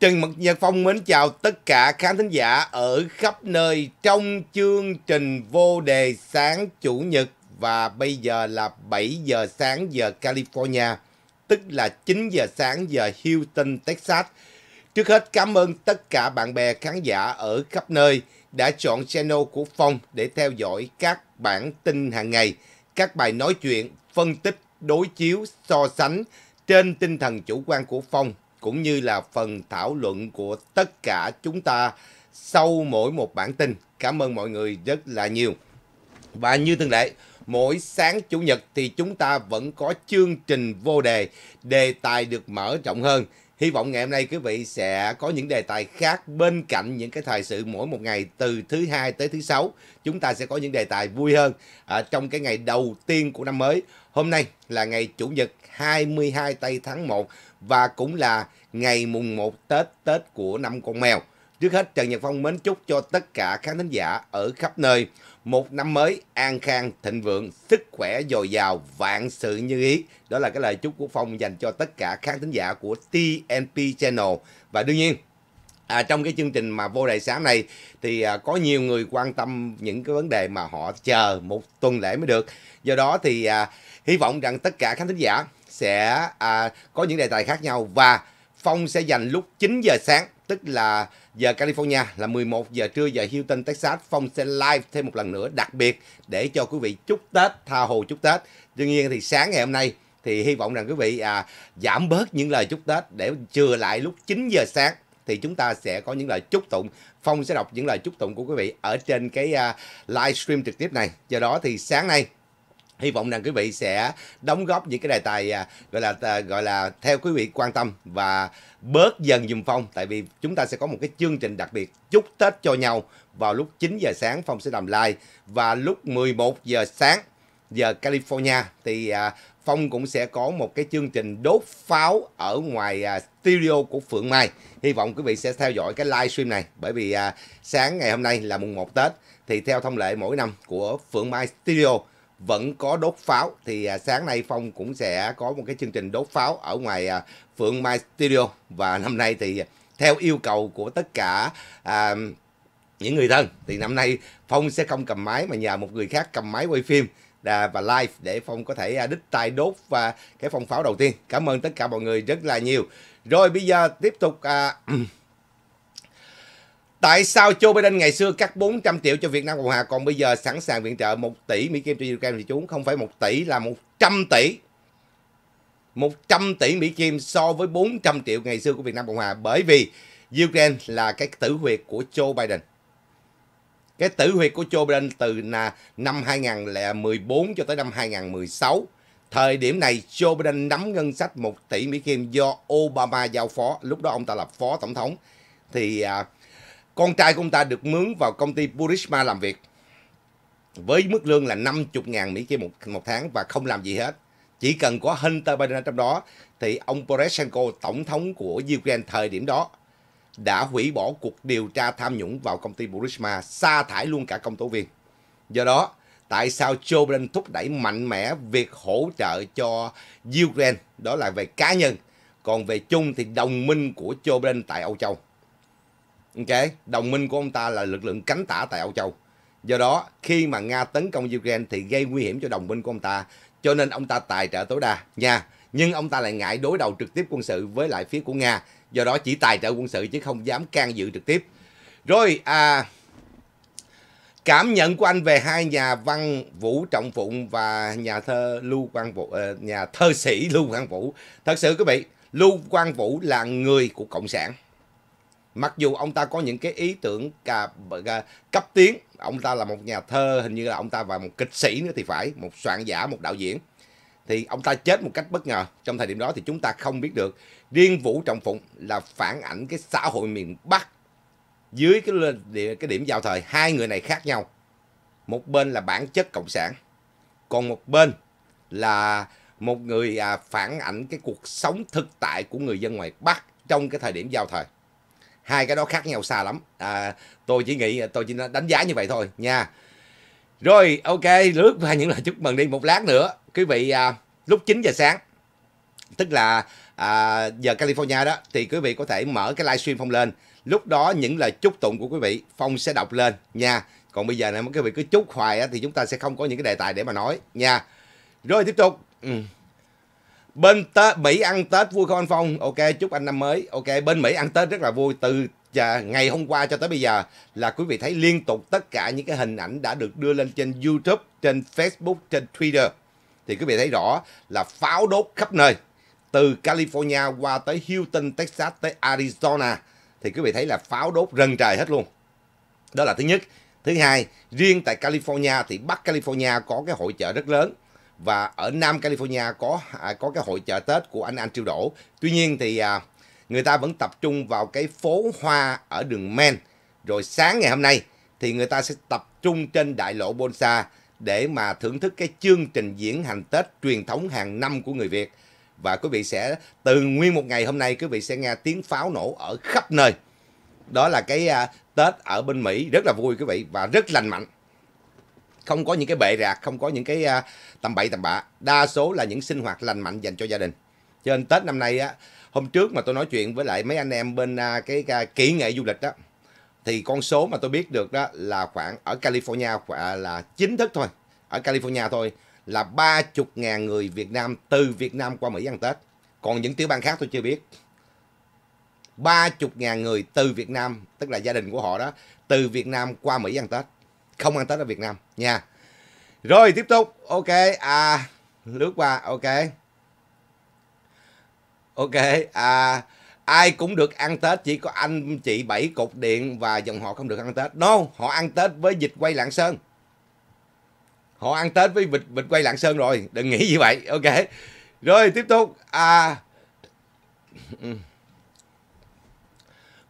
Trần Mật Nhật Phong mến chào tất cả khán thính giả ở khắp nơi trong chương trình vô đề sáng Chủ nhật và bây giờ là 7 giờ sáng giờ California, tức là 9 giờ sáng giờ Houston, Texas. Trước hết cảm ơn tất cả bạn bè khán giả ở khắp nơi đã chọn channel của Phong để theo dõi các bản tin hàng ngày, các bài nói chuyện, phân tích, đối chiếu, so sánh trên tinh thần chủ quan của Phong cũng như là phần thảo luận của tất cả chúng ta sau mỗi một bản tin. Cảm ơn mọi người rất là nhiều. Và như thường lệ, mỗi sáng chủ nhật thì chúng ta vẫn có chương trình vô đề, đề tài được mở rộng hơn. Hy vọng ngày hôm nay quý vị sẽ có những đề tài khác bên cạnh những cái thời sự mỗi một ngày từ thứ hai tới thứ sáu. Chúng ta sẽ có những đề tài vui hơn à, trong cái ngày đầu tiên của năm mới. Hôm nay là ngày chủ nhật 22 tây tháng 1 và cũng là ngày mùng 1 Tết Tết của năm con mèo. Trước hết Trần Nhật Phong mến chúc cho tất cả khán thính giả ở khắp nơi một năm mới an khang thịnh vượng, sức khỏe dồi dào, vạn sự như ý. Đó là cái lời chúc của Phong dành cho tất cả khán thính giả của TNP Channel. Và đương nhiên À, trong cái chương trình mà vô đại sáng này thì à, có nhiều người quan tâm những cái vấn đề mà họ chờ một tuần lễ mới được do đó thì à, hy vọng rằng tất cả khán thính giả sẽ à, có những đề tài khác nhau và Phong sẽ dành lúc 9 giờ sáng tức là giờ California là 11 giờ trưa giờ Houston Texas Phong sẽ live thêm một lần nữa đặc biệt để cho quý vị chúc Tết tha hồ chúc Tết tuy nhiên thì sáng ngày hôm nay thì hy vọng rằng quý vị à, giảm bớt những lời chúc Tết để chừa lại lúc 9 giờ sáng thì chúng ta sẽ có những lời chúc tụng. Phong sẽ đọc những lời chúc tụng của quý vị ở trên cái uh, livestream trực tiếp này. Do đó thì sáng nay hy vọng rằng quý vị sẽ đóng góp những cái đề tài à, gọi là à, gọi là theo quý vị quan tâm và bớt dần dùm phong tại vì chúng ta sẽ có một cái chương trình đặc biệt chúc Tết cho nhau vào lúc 9 giờ sáng phong sẽ làm live và lúc 11 giờ sáng giờ California thì à, Phong cũng sẽ có một cái chương trình đốt pháo ở ngoài studio của Phượng Mai. Hy vọng quý vị sẽ theo dõi cái live stream này bởi vì sáng ngày hôm nay là mùng 1 Tết thì theo thông lệ mỗi năm của Phượng Mai Studio vẫn có đốt pháo thì à, sáng nay Phong cũng sẽ có một cái chương trình đốt pháo ở ngoài à, Phượng Mai Studio và năm nay thì theo yêu cầu của tất cả à, những người thân thì năm nay Phong sẽ không cầm máy mà nhờ một người khác cầm máy quay phim và live để Phong có thể à, đích tay đốt và cái phong pháo đầu tiên. Cảm ơn tất cả mọi người rất là nhiều. Rồi bây giờ tiếp tục à, Tại sao Joe Biden ngày xưa cắt 400 triệu cho Việt Nam Cộng Hòa còn bây giờ sẵn sàng viện trợ 1 tỷ Mỹ Kim cho Ukraine thì chúng không phải 1 tỷ là 100 tỷ. 100 tỷ Mỹ Kim so với 400 triệu ngày xưa của Việt Nam Cộng Hòa bởi vì Ukraine là cái tử huyệt của Joe Biden. Cái tử huyệt của Joe Biden từ năm 2014 cho tới năm 2016. Thời điểm này Joe Biden nắm ngân sách 1 tỷ Mỹ Kim do Obama giao phó. Lúc đó ông ta là phó tổng thống. Thì... À, con trai của ông ta được mướn vào công ty Burisma làm việc với mức lương là 50.000 Mỹ Kim một, một tháng và không làm gì hết. Chỉ cần có Hunter Biden trong đó thì ông Poroshenko, tổng thống của Ukraine thời điểm đó, đã hủy bỏ cuộc điều tra tham nhũng vào công ty Burisma, sa thải luôn cả công tố viên. Do đó, tại sao Joe Biden thúc đẩy mạnh mẽ việc hỗ trợ cho Ukraine, đó là về cá nhân. Còn về chung thì đồng minh của Joe Biden tại Âu Châu Ok, đồng minh của ông ta là lực lượng cánh tả tại Âu Châu. Do đó, khi mà Nga tấn công Ukraine thì gây nguy hiểm cho đồng minh của ông ta, cho nên ông ta tài trợ tối đa nha. Nhưng ông ta lại ngại đối đầu trực tiếp quân sự với lại phía của Nga, do đó chỉ tài trợ quân sự chứ không dám can dự trực tiếp. Rồi, à, cảm nhận của anh về hai nhà văn Vũ Trọng Phụng và nhà thơ Lưu Quang Vũ, ờ, nhà thơ sĩ Lưu Quang Vũ. Thật sự quý vị, Lưu Quang Vũ là người của Cộng sản mặc dù ông ta có những cái ý tưởng cả, cả cấp tiến ông ta là một nhà thơ hình như là ông ta và một kịch sĩ nữa thì phải một soạn giả một đạo diễn thì ông ta chết một cách bất ngờ trong thời điểm đó thì chúng ta không biết được riêng vũ trọng phụng là phản ảnh cái xã hội miền bắc dưới cái địa, cái điểm giao thời hai người này khác nhau một bên là bản chất cộng sản còn một bên là một người à, phản ảnh cái cuộc sống thực tại của người dân ngoài bắc trong cái thời điểm giao thời hai cái đó khác nhau xa lắm à, tôi chỉ nghĩ tôi chỉ đánh giá như vậy thôi nha rồi ok lướt qua những lời chúc mừng đi một lát nữa quý vị à, lúc 9 giờ sáng tức là à, giờ California đó thì quý vị có thể mở cái livestream phong lên lúc đó những lời chúc tụng của quý vị phong sẽ đọc lên nha còn bây giờ này mấy quý vị cứ chúc hoài á, thì chúng ta sẽ không có những cái đề tài để mà nói nha rồi tiếp tục ừ bên tết mỹ ăn tết vui không anh phong ok chúc anh năm mới ok bên mỹ ăn tết rất là vui từ ngày hôm qua cho tới bây giờ là quý vị thấy liên tục tất cả những cái hình ảnh đã được đưa lên trên youtube trên facebook trên twitter thì quý vị thấy rõ là pháo đốt khắp nơi từ california qua tới houston texas tới arizona thì quý vị thấy là pháo đốt rần trời hết luôn đó là thứ nhất thứ hai riêng tại california thì bắc california có cái hội chợ rất lớn và ở Nam California có à, có cái hội chợ Tết của anh Anh Triêu Đỗ. Tuy nhiên thì à, người ta vẫn tập trung vào cái phố hoa ở đường Men. Rồi sáng ngày hôm nay thì người ta sẽ tập trung trên đại lộ Bonsa để mà thưởng thức cái chương trình diễn hành Tết truyền thống hàng năm của người Việt. Và quý vị sẽ từ nguyên một ngày hôm nay quý vị sẽ nghe tiếng pháo nổ ở khắp nơi. Đó là cái à, Tết ở bên Mỹ rất là vui quý vị và rất lành mạnh không có những cái bệ rạc không có những cái uh, tầm bậy tầm bạ đa số là những sinh hoạt lành mạnh dành cho gia đình cho nên tết năm nay á hôm trước mà tôi nói chuyện với lại mấy anh em bên uh, cái uh, kỹ nghệ du lịch đó thì con số mà tôi biết được đó là khoảng ở California khoảng là chính thức thôi ở California thôi là 30.000 người Việt Nam từ Việt Nam qua Mỹ ăn Tết còn những tiểu bang khác tôi chưa biết 30.000 người từ Việt Nam tức là gia đình của họ đó từ Việt Nam qua Mỹ ăn Tết không ăn Tết ở Việt Nam nha. Rồi tiếp tục. Ok, à lướt qua ok. Ok, à ai cũng được ăn Tết chỉ có anh chị bảy cục điện và dòng họ không được ăn Tết. No, họ ăn Tết với vịt quay Lạng Sơn. Họ ăn Tết với vịt vịt quay Lạng Sơn rồi, đừng nghĩ như vậy. Ok. Rồi tiếp tục à ừ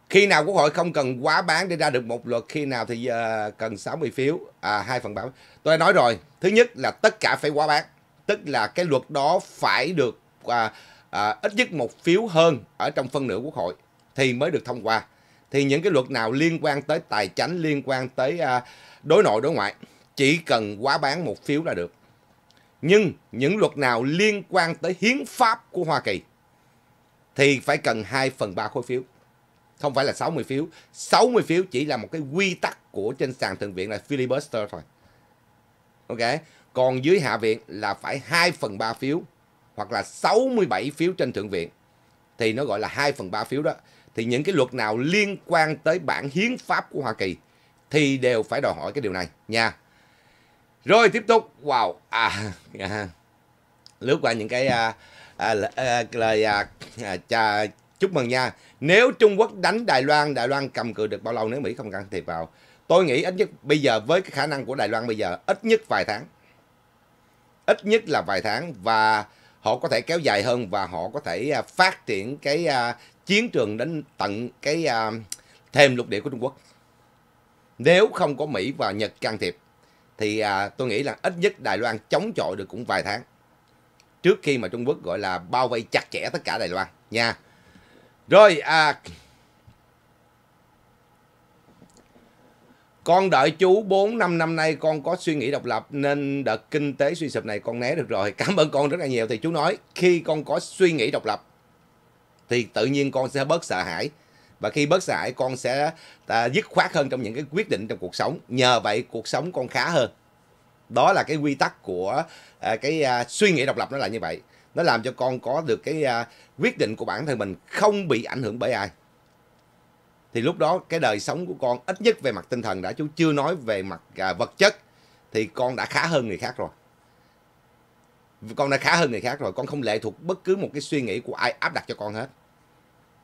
khi nào quốc hội không cần quá bán để ra được một luật khi nào thì uh, cần 60 phiếu à, hai phần bảo tôi nói rồi thứ nhất là tất cả phải quá bán tức là cái luật đó phải được uh, uh, ít nhất một phiếu hơn ở trong phân nửa quốc hội thì mới được thông qua thì những cái luật nào liên quan tới tài chính liên quan tới uh, đối nội đối ngoại chỉ cần quá bán một phiếu là được nhưng những luật nào liên quan tới hiến pháp của Hoa Kỳ thì phải cần 2 phần 3 khối phiếu không phải là 60 phiếu 60 phiếu chỉ là một cái quy tắc của trên sàn thượng viện là filibuster thôi ok còn dưới hạ viện là phải 2 phần 3 phiếu hoặc là 67 phiếu trên thượng viện thì nó gọi là 2 phần 3 phiếu đó thì những cái luật nào liên quan tới bản hiến pháp của Hoa Kỳ thì đều phải đòi hỏi cái điều này nha rồi tiếp tục wow à, à lướt qua những cái à, à, à, lời à, à, chúc mừng nha. Nếu Trung Quốc đánh Đài Loan, Đài Loan cầm cự được bao lâu nếu Mỹ không can thiệp vào? Tôi nghĩ ít nhất bây giờ với cái khả năng của Đài Loan bây giờ ít nhất vài tháng. Ít nhất là vài tháng và họ có thể kéo dài hơn và họ có thể à, phát triển cái à, chiến trường đến tận cái à, thêm lục địa của Trung Quốc. Nếu không có Mỹ và Nhật can thiệp thì tôi nghĩ là ít nhất Đài Loan chống chọi được cũng vài tháng trước khi mà Trung Quốc gọi là bao vây chặt chẽ tất cả Đài Loan nha. Rồi à Con đợi chú 4 5 năm nay con có suy nghĩ độc lập nên đợt kinh tế suy sụp này con né được rồi. Cảm ơn con rất là nhiều thì chú nói khi con có suy nghĩ độc lập thì tự nhiên con sẽ bớt sợ hãi và khi bớt sợ hãi con sẽ à, dứt khoát hơn trong những cái quyết định trong cuộc sống. Nhờ vậy cuộc sống con khá hơn. Đó là cái quy tắc của à, cái à, suy nghĩ độc lập nó là như vậy nó làm cho con có được cái uh, quyết định của bản thân mình không bị ảnh hưởng bởi ai thì lúc đó cái đời sống của con ít nhất về mặt tinh thần đã chú chưa nói về mặt uh, vật chất thì con đã khá hơn người khác rồi con đã khá hơn người khác rồi con không lệ thuộc bất cứ một cái suy nghĩ của ai áp đặt cho con hết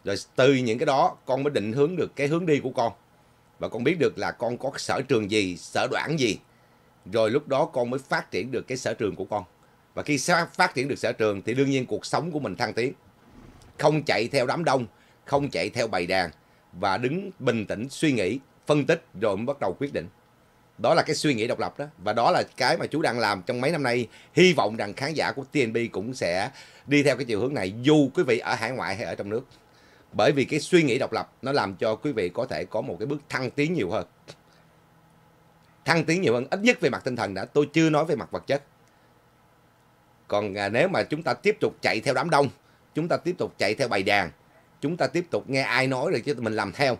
rồi từ những cái đó con mới định hướng được cái hướng đi của con và con biết được là con có sở trường gì sở đoản gì rồi lúc đó con mới phát triển được cái sở trường của con và khi phát triển được sở trường thì đương nhiên cuộc sống của mình thăng tiến không chạy theo đám đông không chạy theo bầy đàn và đứng bình tĩnh suy nghĩ phân tích rồi mới bắt đầu quyết định đó là cái suy nghĩ độc lập đó và đó là cái mà chú đang làm trong mấy năm nay hy vọng rằng khán giả của TNB cũng sẽ đi theo cái chiều hướng này dù quý vị ở hải ngoại hay ở trong nước bởi vì cái suy nghĩ độc lập nó làm cho quý vị có thể có một cái bước thăng tiến nhiều hơn thăng tiến nhiều hơn ít nhất về mặt tinh thần đã tôi chưa nói về mặt vật chất còn à, nếu mà chúng ta tiếp tục chạy theo đám đông chúng ta tiếp tục chạy theo bài đàn chúng ta tiếp tục nghe ai nói rồi chứ mình làm theo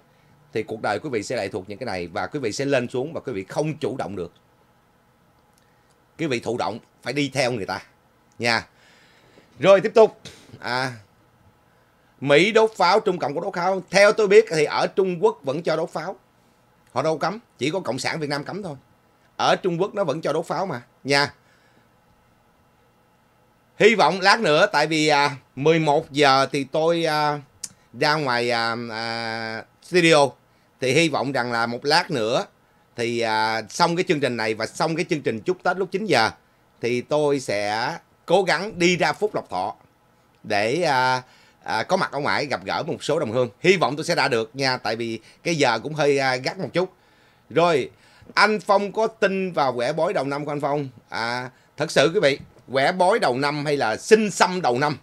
thì cuộc đời quý vị sẽ lại thuộc những cái này và quý vị sẽ lên xuống và quý vị không chủ động được quý vị thụ động phải đi theo người ta nha rồi tiếp tục à Mỹ đốt pháo, Trung Cộng có đốt pháo. Theo tôi biết thì ở Trung Quốc vẫn cho đốt pháo. Họ đâu cấm, chỉ có Cộng sản Việt Nam cấm thôi. Ở Trung Quốc nó vẫn cho đốt pháo mà, nha hy vọng lát nữa tại vì à, 11 giờ thì tôi à, ra ngoài à, à, studio thì hy vọng rằng là một lát nữa thì à, xong cái chương trình này và xong cái chương trình chúc Tết lúc 9 giờ thì tôi sẽ cố gắng đi ra Phúc Lộc Thọ để à, à, có mặt ở ngoài gặp gỡ một số đồng hương. Hy vọng tôi sẽ ra được nha tại vì cái giờ cũng hơi à, gắt một chút. Rồi, anh Phong có tin vào quẻ bói đầu năm của anh Phong? À thật sự quý vị quẻ bói đầu năm hay là sinh xăm đầu năm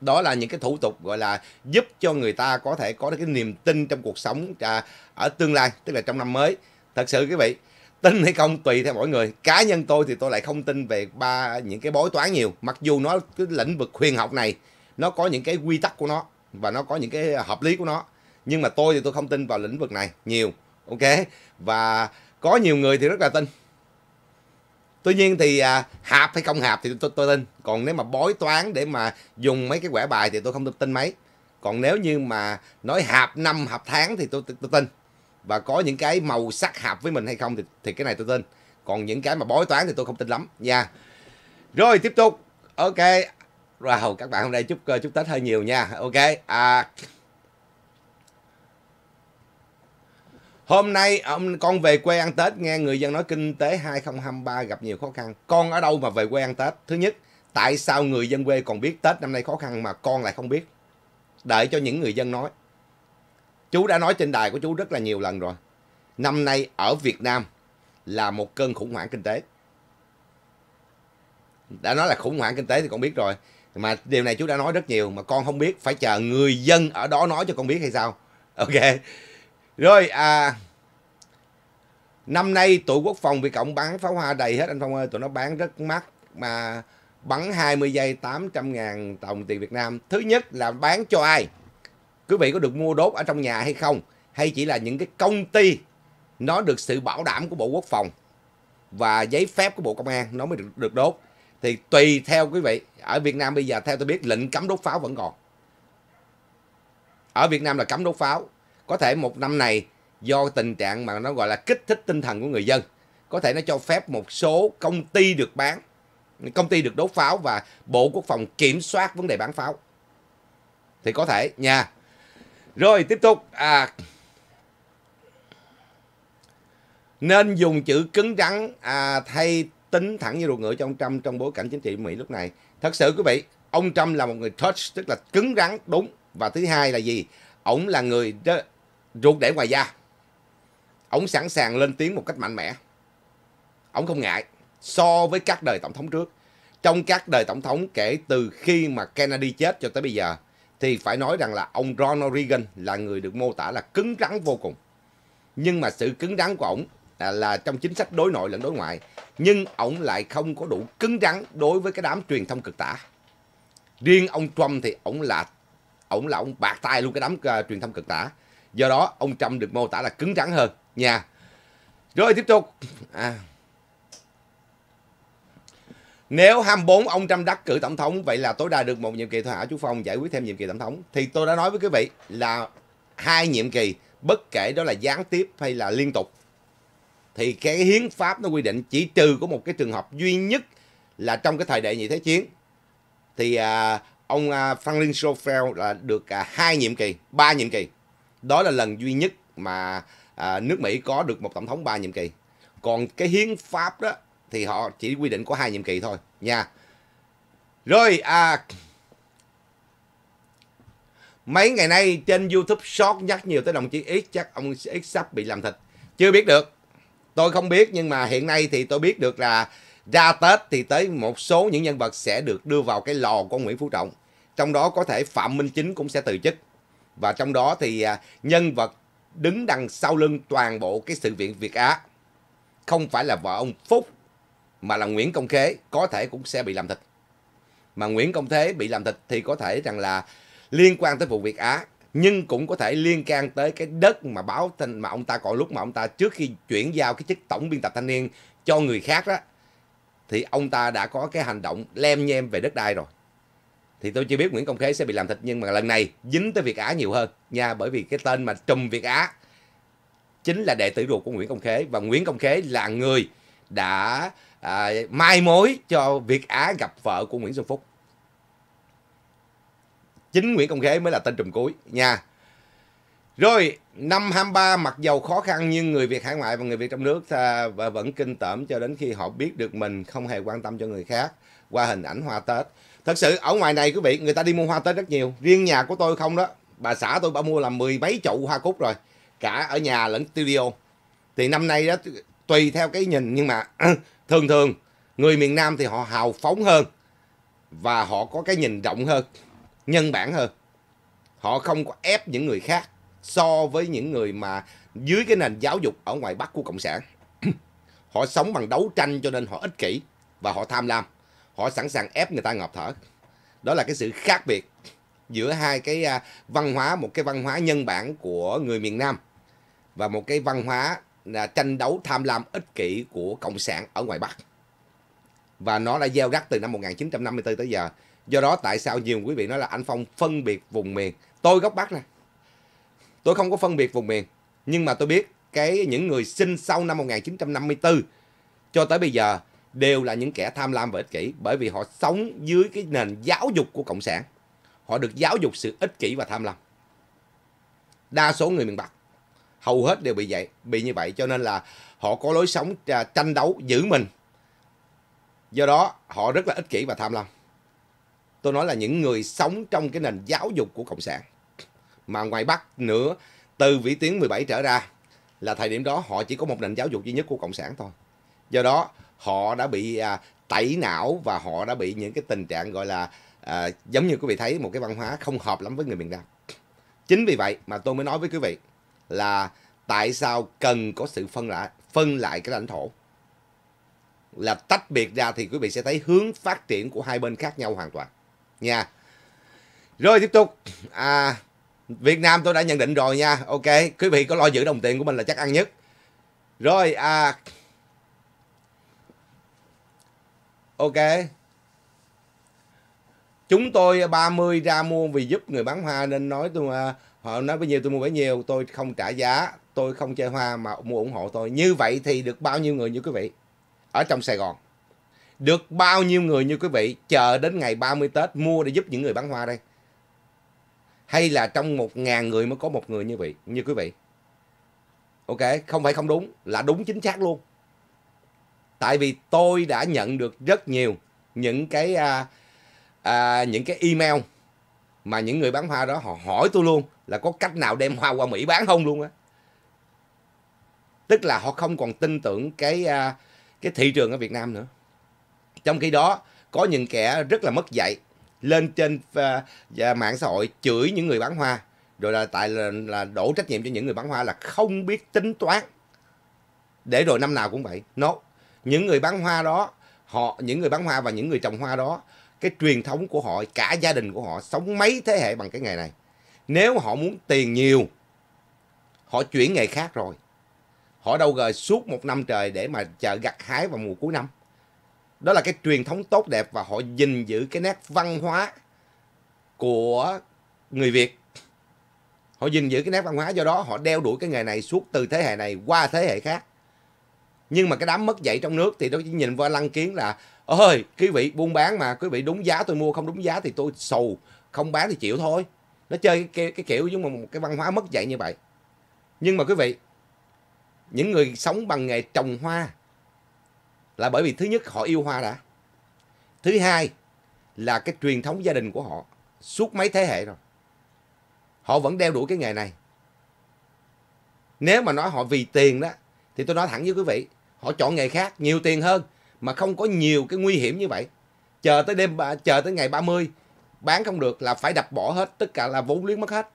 đó là những cái thủ tục gọi là giúp cho người ta có thể có được cái niềm tin trong cuộc sống à, ở tương lai tức là trong năm mới thật sự quý vị tin hay không tùy theo mỗi người cá nhân tôi thì tôi lại không tin về ba những cái bói toán nhiều mặc dù nó cái lĩnh vực huyền học này nó có những cái quy tắc của nó và nó có những cái hợp lý của nó nhưng mà tôi thì tôi không tin vào lĩnh vực này nhiều ok và có nhiều người thì rất là tin tuy nhiên thì à, hạp hay không hạp thì tôi, tôi, tôi tin còn nếu mà bói toán để mà dùng mấy cái quẻ bài thì tôi không tin mấy còn nếu như mà nói hạp năm hạp tháng thì tôi, tôi, tôi tin và có những cái màu sắc hạp với mình hay không thì, thì cái này tôi tin còn những cái mà bói toán thì tôi không tin lắm nha rồi tiếp tục ok wow các bạn hôm nay chúc ờ, chúc tết hơi nhiều nha ok à, Hôm nay ông con về quê ăn Tết nghe người dân nói kinh tế 2023 gặp nhiều khó khăn. Con ở đâu mà về quê ăn Tết? Thứ nhất, tại sao người dân quê còn biết Tết năm nay khó khăn mà con lại không biết? Đợi cho những người dân nói. Chú đã nói trên đài của chú rất là nhiều lần rồi. Năm nay ở Việt Nam là một cơn khủng hoảng kinh tế. Đã nói là khủng hoảng kinh tế thì con biết rồi. Mà điều này chú đã nói rất nhiều mà con không biết. Phải chờ người dân ở đó nói cho con biết hay sao? Ok. Rồi à năm nay tụi quốc phòng Việt Cộng bắn pháo hoa đầy hết anh Phong ơi, tụi nó bán rất mắc mà bắn 20 giây 800 ngàn đồng tiền Việt Nam. Thứ nhất là bán cho ai? Quý vị có được mua đốt ở trong nhà hay không? Hay chỉ là những cái công ty nó được sự bảo đảm của Bộ Quốc phòng và giấy phép của Bộ Công an nó mới được, được đốt. Thì tùy theo quý vị, ở Việt Nam bây giờ theo tôi biết lệnh cấm đốt pháo vẫn còn. Ở Việt Nam là cấm đốt pháo, có thể một năm này do tình trạng mà nó gọi là kích thích tinh thần của người dân có thể nó cho phép một số công ty được bán công ty được đốt pháo và bộ quốc phòng kiểm soát vấn đề bán pháo thì có thể nha rồi tiếp tục à, nên dùng chữ cứng rắn à, thay tính thẳng như ruột ngựa cho ông Trump trong bối cảnh chính trị Mỹ lúc này thật sự quý vị ông Trump là một người touch tức là cứng rắn đúng và thứ hai là gì ông là người ruột để ngoài da ông sẵn sàng lên tiếng một cách mạnh mẽ ông không ngại so với các đời tổng thống trước trong các đời tổng thống kể từ khi mà Kennedy chết cho tới bây giờ thì phải nói rằng là ông Ronald Reagan là người được mô tả là cứng rắn vô cùng nhưng mà sự cứng rắn của ông là, là trong chính sách đối nội lẫn đối ngoại nhưng ông lại không có đủ cứng rắn đối với cái đám truyền thông cực tả riêng ông Trump thì ông là ông là ông bạc tay luôn cái đám uh, truyền thông cực tả Do đó ông Trump được mô tả là cứng rắn hơn nha. Rồi tiếp tục. À. Nếu 24 ông Trump đắc cử tổng thống vậy là tối đa được một nhiệm kỳ thôi hả chú Phong giải quyết thêm nhiệm kỳ tổng thống. Thì tôi đã nói với quý vị là hai nhiệm kỳ bất kể đó là gián tiếp hay là liên tục thì cái hiến pháp nó quy định chỉ trừ có một cái trường hợp duy nhất là trong cái thời đại nhị thế chiến thì à, ông à, Franklin Roosevelt là được à, hai nhiệm kỳ, ba nhiệm kỳ đó là lần duy nhất mà à, nước Mỹ có được một tổng thống ba nhiệm kỳ còn cái hiến pháp đó thì họ chỉ quy định có hai nhiệm kỳ thôi nha rồi à mấy ngày nay trên YouTube short nhắc nhiều tới đồng chí X chắc ông X sắp bị làm thịt chưa biết được tôi không biết nhưng mà hiện nay thì tôi biết được là ra Tết thì tới một số những nhân vật sẽ được đưa vào cái lò của Nguyễn Phú Trọng trong đó có thể Phạm Minh Chính cũng sẽ từ chức và trong đó thì à, nhân vật đứng đằng sau lưng toàn bộ cái sự việc Việt Á không phải là vợ ông Phúc mà là Nguyễn Công Khế có thể cũng sẽ bị làm thịt. Mà Nguyễn Công Thế bị làm thịt thì có thể rằng là liên quan tới vụ Việt Á nhưng cũng có thể liên can tới cái đất mà báo thanh mà ông ta còn lúc mà ông ta trước khi chuyển giao cái chức tổng biên tập thanh niên cho người khác đó thì ông ta đã có cái hành động lem nhem về đất đai rồi thì tôi chưa biết Nguyễn Công Khế sẽ bị làm thịt nhưng mà lần này dính tới Việt Á nhiều hơn nha bởi vì cái tên mà trùm Việt Á chính là đệ tử ruột của Nguyễn Công Khế và Nguyễn Công Khế là người đã à, mai mối cho Việt Á gặp vợ của Nguyễn Xuân Phúc. Chính Nguyễn Công Khế mới là tên trùm cuối nha. Rồi, năm 23 mặc dầu khó khăn nhưng người Việt hải ngoại và người Việt trong nước à, và vẫn kinh tởm cho đến khi họ biết được mình không hề quan tâm cho người khác qua hình ảnh hoa Tết thật sự ở ngoài này quý vị người ta đi mua hoa tết rất nhiều riêng nhà của tôi không đó bà xã tôi bà mua là mười mấy chậu hoa cúc rồi cả ở nhà lẫn studio thì năm nay đó tùy theo cái nhìn nhưng mà thường thường người miền Nam thì họ hào phóng hơn và họ có cái nhìn rộng hơn nhân bản hơn họ không có ép những người khác so với những người mà dưới cái nền giáo dục ở ngoài Bắc của Cộng sản họ sống bằng đấu tranh cho nên họ ích kỷ và họ tham lam họ sẵn sàng ép người ta ngọt thở đó là cái sự khác biệt giữa hai cái à, văn hóa một cái văn hóa nhân bản của người miền Nam và một cái văn hóa là tranh đấu tham lam ích kỷ của cộng sản ở ngoài Bắc và nó đã gieo rắc từ năm 1954 tới giờ do đó tại sao nhiều quý vị nói là anh Phong phân biệt vùng miền tôi gốc Bắc nè tôi không có phân biệt vùng miền nhưng mà tôi biết cái những người sinh sau năm 1954 cho tới bây giờ đều là những kẻ tham lam và ích kỷ bởi vì họ sống dưới cái nền giáo dục của cộng sản họ được giáo dục sự ích kỷ và tham lam đa số người miền bắc hầu hết đều bị vậy bị như vậy cho nên là họ có lối sống à, tranh đấu giữ mình do đó họ rất là ích kỷ và tham lam tôi nói là những người sống trong cái nền giáo dục của cộng sản mà ngoài bắc nữa từ vĩ tuyến 17 trở ra là thời điểm đó họ chỉ có một nền giáo dục duy nhất của cộng sản thôi do đó họ đã bị à, tẩy não và họ đã bị những cái tình trạng gọi là à, giống như quý vị thấy một cái văn hóa không hợp lắm với người miền Nam. Chính vì vậy mà tôi mới nói với quý vị là tại sao cần có sự phân lại phân lại cái lãnh thổ là tách biệt ra thì quý vị sẽ thấy hướng phát triển của hai bên khác nhau hoàn toàn nha rồi tiếp tục à, Việt Nam tôi đã nhận định rồi nha ok quý vị có lo giữ đồng tiền của mình là chắc ăn nhất rồi à, Ok Chúng tôi 30 à, ra mua vì giúp người bán hoa Nên nói tôi à, họ nói bao nhiêu tôi mua bấy nhiêu Tôi không trả giá Tôi không chơi hoa mà mua ủng hộ tôi Như vậy thì được bao nhiêu người như quý vị Ở trong Sài Gòn Được bao nhiêu người như quý vị Chờ đến ngày 30 Tết mua để giúp những người bán hoa đây hay là trong một ngàn người mới có một người như vậy như quý vị ok không phải không đúng là đúng chính xác luôn tại vì tôi đã nhận được rất nhiều những cái à, à, những cái email mà những người bán hoa đó họ hỏi tôi luôn là có cách nào đem hoa qua Mỹ bán không luôn á tức là họ không còn tin tưởng cái à, cái thị trường ở Việt Nam nữa trong khi đó có những kẻ rất là mất dạy lên trên uh, mạng xã hội chửi những người bán hoa rồi là tại là, là đổ trách nhiệm cho những người bán hoa là không biết tính toán để rồi năm nào cũng vậy nó no những người bán hoa đó họ những người bán hoa và những người trồng hoa đó cái truyền thống của họ cả gia đình của họ sống mấy thế hệ bằng cái nghề này nếu họ muốn tiền nhiều họ chuyển nghề khác rồi họ đâu gời suốt một năm trời để mà chờ gặt hái vào mùa cuối năm đó là cái truyền thống tốt đẹp và họ gìn giữ cái nét văn hóa của người việt họ gìn giữ cái nét văn hóa do đó họ đeo đuổi cái nghề này suốt từ thế hệ này qua thế hệ khác nhưng mà cái đám mất dạy trong nước thì tôi chỉ nhìn qua lăng kiến là ơi quý vị buôn bán mà quý vị đúng giá tôi mua không đúng giá thì tôi sầu, không bán thì chịu thôi nó chơi cái, cái kiểu giống một cái văn hóa mất dạy như vậy nhưng mà quý vị những người sống bằng nghề trồng hoa là bởi vì thứ nhất họ yêu hoa đã thứ hai là cái truyền thống gia đình của họ suốt mấy thế hệ rồi họ vẫn đeo đuổi cái nghề này nếu mà nói họ vì tiền đó thì tôi nói thẳng với quý vị họ chọn nghề khác nhiều tiền hơn mà không có nhiều cái nguy hiểm như vậy chờ tới đêm chờ tới ngày 30 bán không được là phải đập bỏ hết tất cả là vốn liếng mất hết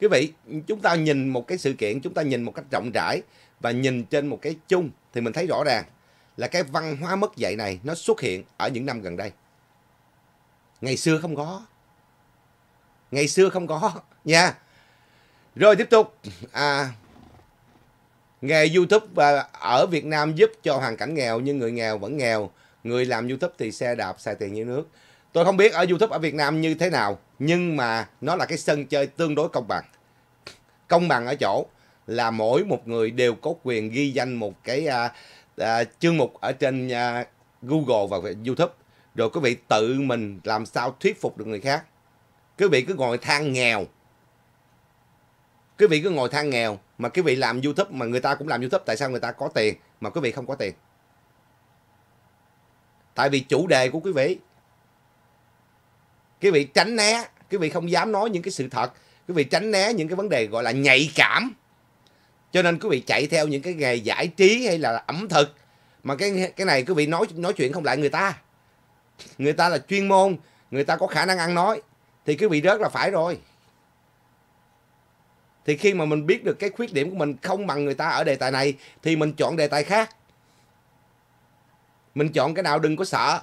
quý vị chúng ta nhìn một cái sự kiện chúng ta nhìn một cách rộng rãi và nhìn trên một cái chung thì mình thấy rõ ràng là cái văn hóa mất dạy này nó xuất hiện ở những năm gần đây ngày xưa không có ngày xưa không có nha rồi tiếp tục à, nghề YouTube và ở Việt Nam giúp cho hoàn cảnh nghèo nhưng người nghèo vẫn nghèo, người làm YouTube thì xe đạp xài tiền như nước. Tôi không biết ở YouTube ở Việt Nam như thế nào, nhưng mà nó là cái sân chơi tương đối công bằng. Công bằng ở chỗ là mỗi một người đều có quyền ghi danh một cái à, à, chương mục ở trên à, Google và YouTube. Rồi quý vị tự mình làm sao thuyết phục được người khác. Quý vị cứ ngồi than nghèo. Quý vị cứ ngồi than nghèo mà quý vị làm youtube mà người ta cũng làm youtube tại sao người ta có tiền mà quý vị không có tiền tại vì chủ đề của quý vị quý vị tránh né quý vị không dám nói những cái sự thật quý vị tránh né những cái vấn đề gọi là nhạy cảm cho nên quý vị chạy theo những cái nghề giải trí hay là ẩm thực mà cái cái này quý vị nói nói chuyện không lại người ta người ta là chuyên môn người ta có khả năng ăn nói thì quý vị rớt là phải rồi thì khi mà mình biết được cái khuyết điểm của mình không bằng người ta ở đề tài này thì mình chọn đề tài khác mình chọn cái nào đừng có sợ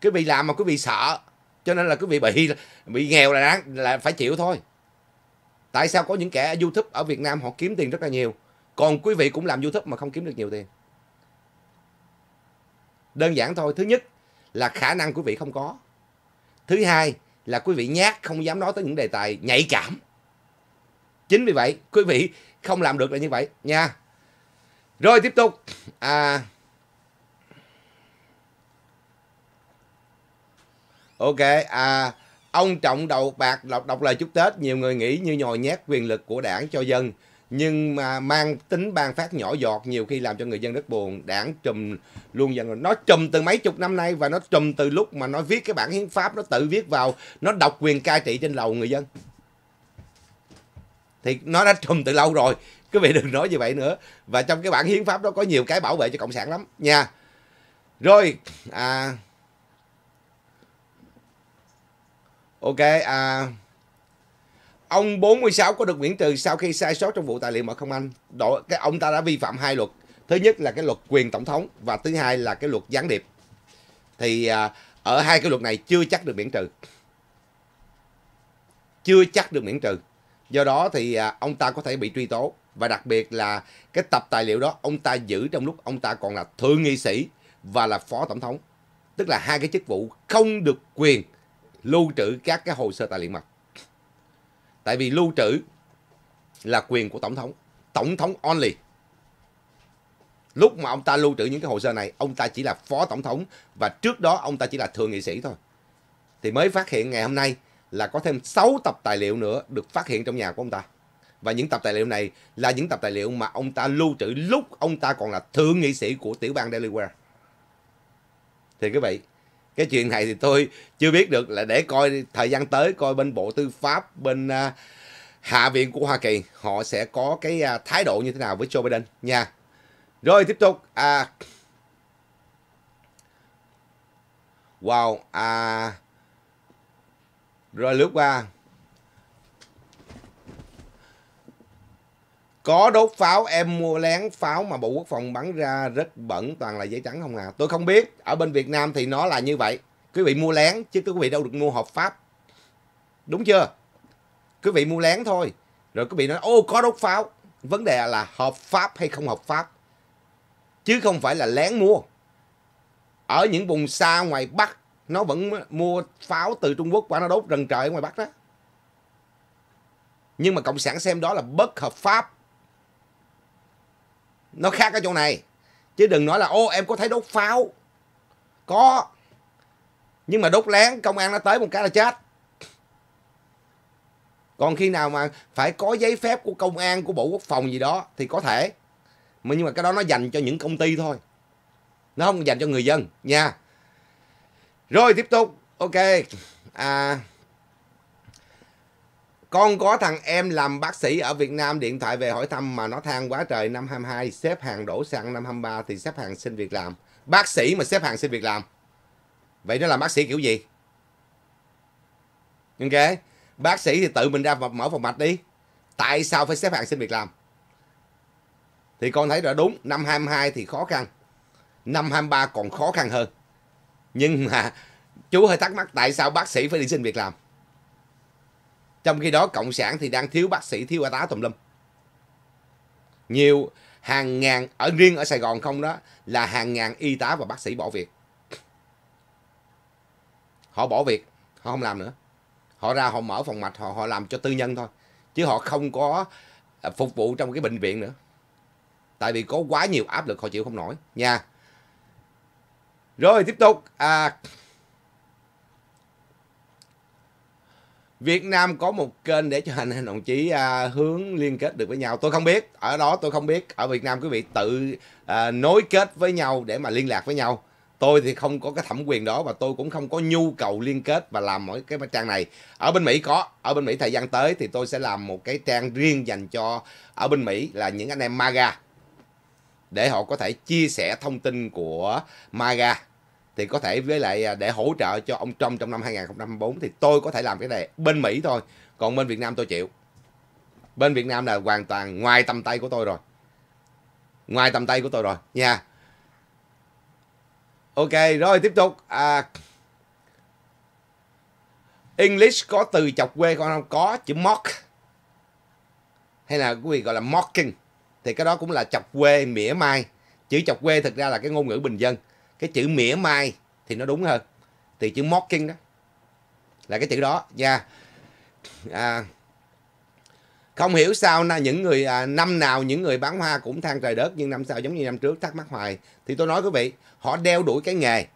cái vị làm mà quý vị sợ cho nên là quý vị bị bị nghèo là đáng là phải chịu thôi tại sao có những kẻ youtube ở việt nam họ kiếm tiền rất là nhiều còn quý vị cũng làm youtube mà không kiếm được nhiều tiền đơn giản thôi thứ nhất là khả năng quý vị không có thứ hai là quý vị nhát không dám nói tới những đề tài nhạy cảm chính vì vậy quý vị không làm được là như vậy nha rồi tiếp tục à ok à ông trọng đầu bạc đọc, đọc lời chúc tết nhiều người nghĩ như nhồi nhét quyền lực của đảng cho dân nhưng mà mang tính ban phát nhỏ giọt nhiều khi làm cho người dân rất buồn đảng trùm luôn dần nó trùm từ mấy chục năm nay và nó trùm từ lúc mà nó viết cái bản hiến pháp nó tự viết vào nó độc quyền cai trị trên lầu người dân thì nó đã trùm từ lâu rồi quý vị đừng nói như vậy nữa và trong cái bản hiến pháp đó có nhiều cái bảo vệ cho cộng sản lắm nha rồi à, ok à, ông 46 có được miễn trừ sau khi sai sót trong vụ tài liệu mật không anh Độ, cái ông ta đã vi phạm hai luật thứ nhất là cái luật quyền tổng thống và thứ hai là cái luật gián điệp thì à, ở hai cái luật này chưa chắc được miễn trừ chưa chắc được miễn trừ Do đó thì à, ông ta có thể bị truy tố và đặc biệt là cái tập tài liệu đó ông ta giữ trong lúc ông ta còn là thượng nghị sĩ và là phó tổng thống. Tức là hai cái chức vụ không được quyền lưu trữ các cái hồ sơ tài liệu mật. Tại vì lưu trữ là quyền của tổng thống, tổng thống only. Lúc mà ông ta lưu trữ những cái hồ sơ này, ông ta chỉ là phó tổng thống và trước đó ông ta chỉ là thượng nghị sĩ thôi. Thì mới phát hiện ngày hôm nay là có thêm 6 tập tài liệu nữa được phát hiện trong nhà của ông ta. Và những tập tài liệu này là những tập tài liệu mà ông ta lưu trữ lúc ông ta còn là thượng nghị sĩ của tiểu bang Delaware. Thì quý vị, cái chuyện này thì tôi chưa biết được là để coi thời gian tới coi bên Bộ Tư pháp, bên uh, Hạ viện của Hoa Kỳ họ sẽ có cái uh, thái độ như thế nào với Joe Biden nha. Rồi tiếp tục à Wow, à uh, rồi lướt qua. Có đốt pháo em mua lén pháo mà Bộ Quốc phòng bắn ra rất bẩn toàn là giấy trắng không à. Tôi không biết, ở bên Việt Nam thì nó là như vậy. Quý vị mua lén chứ quý vị đâu được mua hợp pháp. Đúng chưa? Quý vị mua lén thôi. Rồi quý vị nói ô có đốt pháo. Vấn đề là hợp pháp hay không hợp pháp. Chứ không phải là lén mua. Ở những vùng xa ngoài Bắc nó vẫn mua pháo từ Trung Quốc qua nó đốt rừng trời ở ngoài Bắc đó. Nhưng mà Cộng sản xem đó là bất hợp pháp. Nó khác ở chỗ này. Chứ đừng nói là ô em có thấy đốt pháo. Có. Nhưng mà đốt lén công an nó tới một cái là chết. Còn khi nào mà phải có giấy phép của công an, của Bộ Quốc phòng gì đó thì có thể. mà Nhưng mà cái đó nó dành cho những công ty thôi. Nó không dành cho người dân nha. Rồi tiếp tục. Ok. À, con có thằng em làm bác sĩ ở Việt Nam điện thoại về hỏi thăm mà nó than quá trời năm 22 xếp hàng đổ xăng năm 23 thì xếp hàng xin việc làm. Bác sĩ mà xếp hàng xin việc làm. Vậy nó làm bác sĩ kiểu gì? Ok. Bác sĩ thì tự mình ra mở phòng mạch đi. Tại sao phải xếp hàng xin việc làm? Thì con thấy là đúng, năm 22 thì khó khăn. Năm 23 còn khó khăn hơn nhưng mà chú hơi thắc mắc tại sao bác sĩ phải đi xin việc làm trong khi đó cộng sản thì đang thiếu bác sĩ thiếu y tá tùm lum nhiều hàng ngàn ở riêng ở sài gòn không đó là hàng ngàn y tá và bác sĩ bỏ việc họ bỏ việc họ không làm nữa họ ra họ mở phòng mạch họ họ làm cho tư nhân thôi chứ họ không có à, phục vụ trong cái bệnh viện nữa tại vì có quá nhiều áp lực họ chịu không nổi nha rồi tiếp tục. À, Việt Nam có một kênh để cho anh đồng chí à, hướng liên kết được với nhau. Tôi không biết, ở đó tôi không biết. Ở Việt Nam quý vị tự à, nối kết với nhau để mà liên lạc với nhau. Tôi thì không có cái thẩm quyền đó và tôi cũng không có nhu cầu liên kết và làm mỗi cái trang này. Ở bên Mỹ có, ở bên Mỹ thời gian tới thì tôi sẽ làm một cái trang riêng dành cho ở bên Mỹ là những anh em MAGA để họ có thể chia sẻ thông tin của MAGA thì có thể với lại à, để hỗ trợ cho ông Trump trong năm 2024 thì tôi có thể làm cái này bên Mỹ thôi còn bên Việt Nam tôi chịu bên Việt Nam là hoàn toàn ngoài tầm tay của tôi rồi ngoài tầm tay của tôi rồi nha ok rồi tiếp tục à, English có từ chọc quê con không có chữ mock hay là quý vị gọi là mocking thì cái đó cũng là chọc quê mỉa mai chữ chọc quê thực ra là cái ngôn ngữ bình dân cái chữ mỉa mai thì nó đúng hơn thì chữ mocking đó là cái chữ đó nha à, không hiểu sao những người à, năm nào những người bán hoa cũng than trời đất nhưng năm sau giống như năm trước thắc mắc hoài thì tôi nói quý vị họ đeo đuổi cái nghề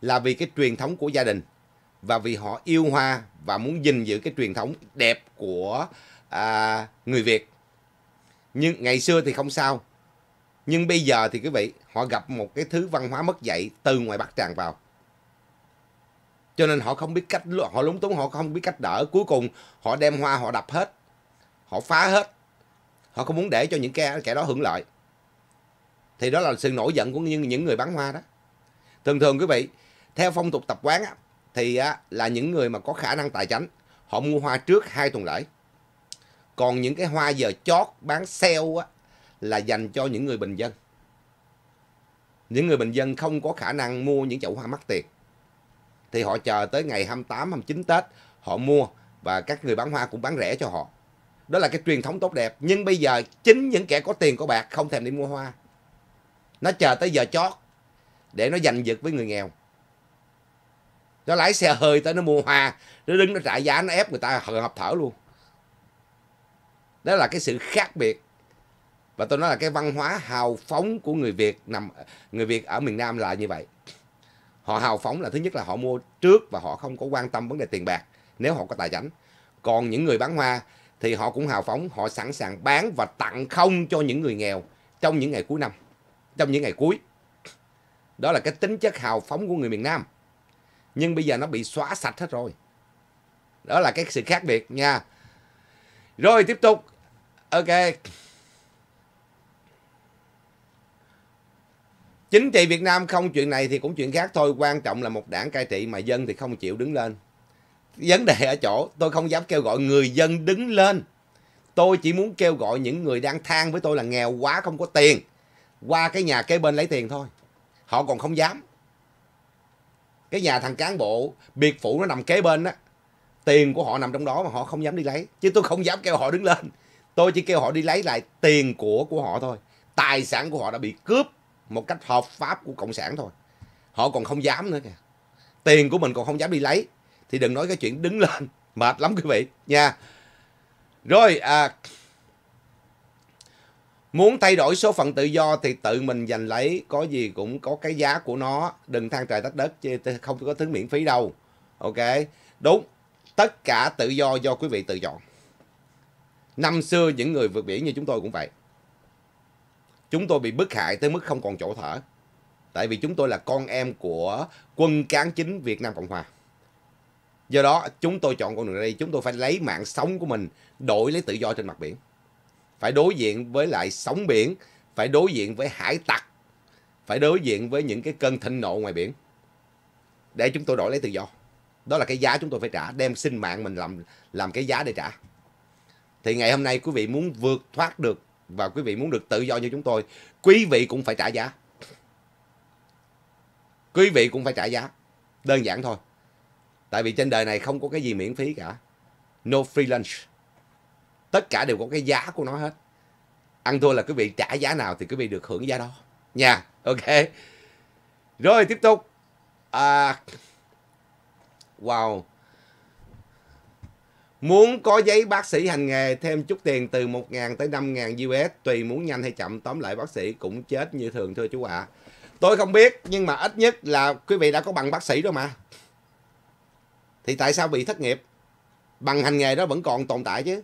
là vì cái truyền thống của gia đình và vì họ yêu hoa và muốn gìn giữ cái truyền thống đẹp của à, người Việt nhưng ngày xưa thì không sao nhưng bây giờ thì quý vị họ gặp một cái thứ văn hóa mất dạy từ ngoài bắc tràn vào cho nên họ không biết cách họ lúng túng họ không biết cách đỡ cuối cùng họ đem hoa họ đập hết họ phá hết họ không muốn để cho những kẻ kẻ đó hưởng lợi thì đó là sự nổi giận của những những người bán hoa đó thường thường quý vị theo phong tục tập quán á, thì á, là những người mà có khả năng tài chánh họ mua hoa trước hai tuần lễ còn những cái hoa giờ chót bán sale á, là dành cho những người bình dân những người bình dân không có khả năng mua những chậu hoa mắc tiền thì họ chờ tới ngày 28 29 Tết họ mua và các người bán hoa cũng bán rẻ cho họ đó là cái truyền thống tốt đẹp nhưng bây giờ chính những kẻ có tiền có bạc không thèm đi mua hoa nó chờ tới giờ chót để nó giành giật với người nghèo nó lái xe hơi tới nó mua hoa nó đứng nó trả giá nó ép người ta hợp thở luôn đó là cái sự khác biệt và tôi nói là cái văn hóa hào phóng của người Việt nằm người Việt ở miền Nam là như vậy họ hào phóng là thứ nhất là họ mua trước và họ không có quan tâm vấn đề tiền bạc nếu họ có tài chánh còn những người bán hoa thì họ cũng hào phóng họ sẵn sàng bán và tặng không cho những người nghèo trong những ngày cuối năm trong những ngày cuối đó là cái tính chất hào phóng của người miền Nam nhưng bây giờ nó bị xóa sạch hết rồi đó là cái sự khác biệt nha rồi tiếp tục ok chính trị việt nam không chuyện này thì cũng chuyện khác thôi quan trọng là một đảng cai trị mà dân thì không chịu đứng lên vấn đề ở chỗ tôi không dám kêu gọi người dân đứng lên tôi chỉ muốn kêu gọi những người đang than với tôi là nghèo quá không có tiền qua cái nhà kế bên lấy tiền thôi họ còn không dám cái nhà thằng cán bộ biệt phủ nó nằm kế bên á tiền của họ nằm trong đó mà họ không dám đi lấy chứ tôi không dám kêu họ đứng lên Tôi chỉ kêu họ đi lấy lại tiền của của họ thôi. Tài sản của họ đã bị cướp một cách hợp pháp của Cộng sản thôi. Họ còn không dám nữa kìa. Tiền của mình còn không dám đi lấy. Thì đừng nói cái chuyện đứng lên. Mệt lắm quý vị nha. Rồi à, Muốn thay đổi số phận tự do thì tự mình giành lấy, có gì cũng có cái giá của nó, đừng than trời tách đất, không có thứ miễn phí đâu. Ok, đúng, tất cả tự do do quý vị tự chọn. Năm xưa những người vượt biển như chúng tôi cũng vậy. Chúng tôi bị bức hại tới mức không còn chỗ thở. Tại vì chúng tôi là con em của quân cán chính Việt Nam Cộng Hòa. Do đó chúng tôi chọn con đường đây, chúng tôi phải lấy mạng sống của mình đổi lấy tự do trên mặt biển. Phải đối diện với lại sóng biển, phải đối diện với hải tặc, phải đối diện với những cái cơn thịnh nộ ngoài biển. Để chúng tôi đổi lấy tự do. Đó là cái giá chúng tôi phải trả, đem sinh mạng mình làm làm cái giá để trả. Thì ngày hôm nay quý vị muốn vượt thoát được và quý vị muốn được tự do như chúng tôi, quý vị cũng phải trả giá. Quý vị cũng phải trả giá. Đơn giản thôi. Tại vì trên đời này không có cái gì miễn phí cả. No free lunch. Tất cả đều có cái giá của nó hết. Ăn thua là quý vị trả giá nào thì quý vị được hưởng giá đó. Nha, ok. Rồi tiếp tục. À, wow. Muốn có giấy bác sĩ hành nghề thêm chút tiền từ 1.000 tới 5.000 US tùy muốn nhanh hay chậm tóm lại bác sĩ cũng chết như thường thưa chú ạ. À. Tôi không biết nhưng mà ít nhất là quý vị đã có bằng bác sĩ rồi mà. Thì tại sao bị thất nghiệp? Bằng hành nghề đó vẫn còn tồn tại chứ.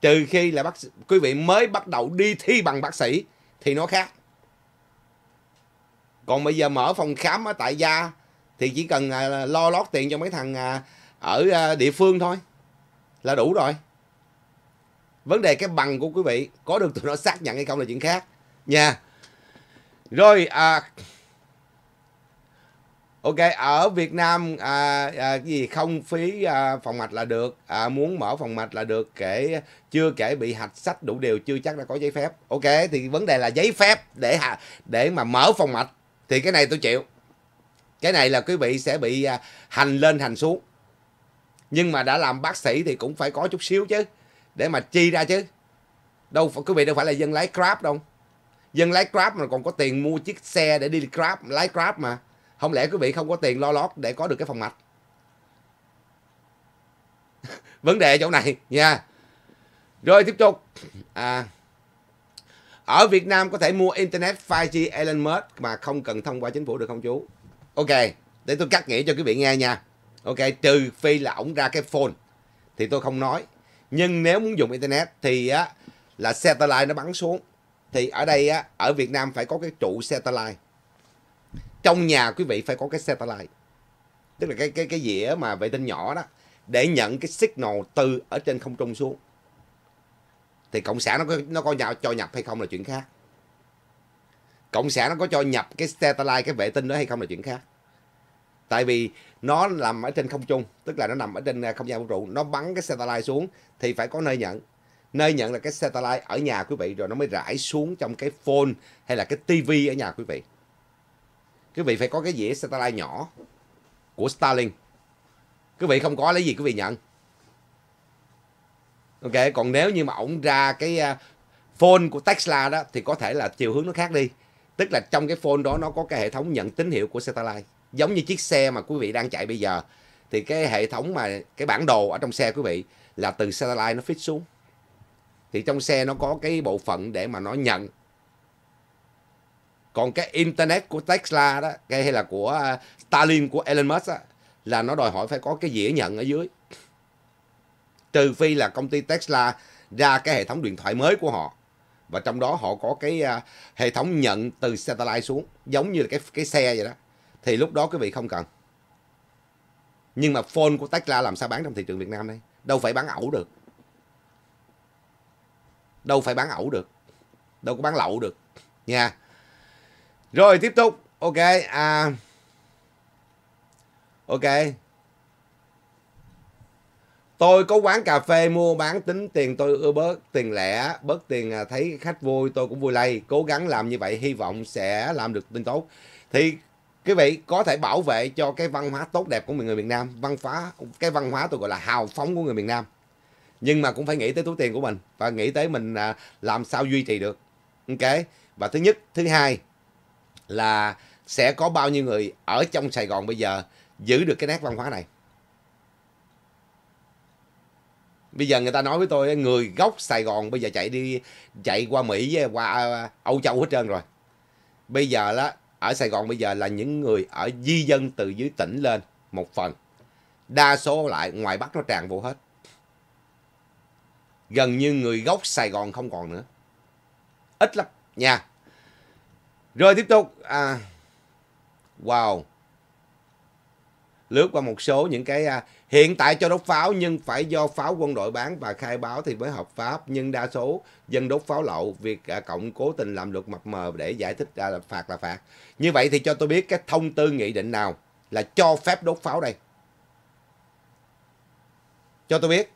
Trừ khi là bác quý vị mới bắt đầu đi thi bằng bác sĩ thì nó khác. Còn bây giờ mở phòng khám ở tại gia thì chỉ cần à, lo lót tiền cho mấy thằng à, ở à, địa phương thôi là đủ rồi vấn đề cái bằng của quý vị có được tụi nó xác nhận hay không là chuyện khác nha rồi à, ok ở Việt Nam à, à, gì không phí à, phòng mạch là được à, muốn mở phòng mạch là được kể chưa kể bị hạch sách đủ điều chưa chắc đã có giấy phép ok thì vấn đề là giấy phép để để mà mở phòng mạch thì cái này tôi chịu cái này là quý vị sẽ bị à, hành lên hành xuống nhưng mà đã làm bác sĩ thì cũng phải có chút xíu chứ để mà chi ra chứ đâu quý vị đâu phải là dân lái grab đâu dân lái grab mà còn có tiền mua chiếc xe để đi grab lái grab mà không lẽ quý vị không có tiền lo lót để có được cái phòng mạch vấn đề chỗ này nha rồi tiếp tục à, ở Việt Nam có thể mua internet 5G Elon Musk mà không cần thông qua chính phủ được không chú ok để tôi cắt nghĩa cho quý vị nghe nha ok trừ phi là ổng ra cái phone thì tôi không nói nhưng nếu muốn dùng internet thì á là satellite nó bắn xuống thì ở đây á ở Việt Nam phải có cái trụ satellite trong nhà quý vị phải có cái satellite tức là cái cái cái dĩa mà vệ tinh nhỏ đó để nhận cái signal từ ở trên không trung xuống thì cộng sản nó có nó có nhau cho nhập hay không là chuyện khác cộng sản nó có cho nhập cái satellite cái vệ tinh đó hay không là chuyện khác tại vì nó nằm ở trên không trung tức là nó nằm ở trên à, không gian vũ trụ nó bắn cái satellite xuống thì phải có nơi nhận nơi nhận là cái satellite ở nhà quý vị rồi nó mới rải xuống trong cái phone hay là cái tivi ở nhà quý vị quý vị phải có cái dĩa satellite nhỏ của Starlink quý vị không có lấy gì quý vị nhận ok còn nếu như mà ổng ra cái à, phone của Tesla đó thì có thể là chiều hướng nó khác đi tức là trong cái phone đó nó có cái hệ thống nhận tín hiệu của satellite giống như chiếc xe mà quý vị đang chạy bây giờ thì cái hệ thống mà cái bản đồ ở trong xe quý vị là từ satellite nó feed xuống thì trong xe nó có cái bộ phận để mà nó nhận còn cái internet của Tesla đó cái hay là của à, Starlink của Elon Musk đó, là nó đòi hỏi phải có cái dĩa nhận ở dưới trừ phi là công ty Tesla ra cái hệ thống điện thoại mới của họ và trong đó họ có cái à, hệ thống nhận từ satellite xuống giống như là cái cái xe vậy đó thì lúc đó quý vị không cần nhưng mà phone của Tesla làm sao bán trong thị trường Việt Nam đây đâu phải bán ẩu được đâu phải bán ẩu được đâu có bán lậu được nha yeah. rồi tiếp tục ok à ok tôi có quán cà phê mua bán tính tiền tôi ưa bớt tiền lẻ bớt tiền à, thấy khách vui tôi cũng vui lây cố gắng làm như vậy hy vọng sẽ làm được tin tốt thì quý vị có thể bảo vệ cho cái văn hóa tốt đẹp của người miền Nam văn hóa cái văn hóa tôi gọi là hào phóng của người miền Nam nhưng mà cũng phải nghĩ tới túi tiền của mình và nghĩ tới mình à, làm sao duy trì được ok và thứ nhất thứ hai là sẽ có bao nhiêu người ở trong Sài Gòn bây giờ giữ được cái nét văn hóa này bây giờ người ta nói với tôi người gốc Sài Gòn bây giờ chạy đi chạy qua Mỹ qua Âu Châu hết trơn rồi bây giờ đó ở Sài Gòn bây giờ là những người ở di dân từ dưới tỉnh lên một phần. Đa số lại ngoài Bắc nó tràn vô hết. Gần như người gốc Sài Gòn không còn nữa. Ít lắm nha. Rồi tiếp tục. À, wow. Lướt qua một số những cái à, Hiện tại cho đốt pháo nhưng phải do pháo quân đội bán và khai báo thì mới hợp pháp. Nhưng đa số dân đốt pháo lậu, việc à, cộng cố tình làm luật mập mờ để giải thích à, là phạt là phạt. Như vậy thì cho tôi biết cái thông tư nghị định nào là cho phép đốt pháo đây? Cho tôi biết.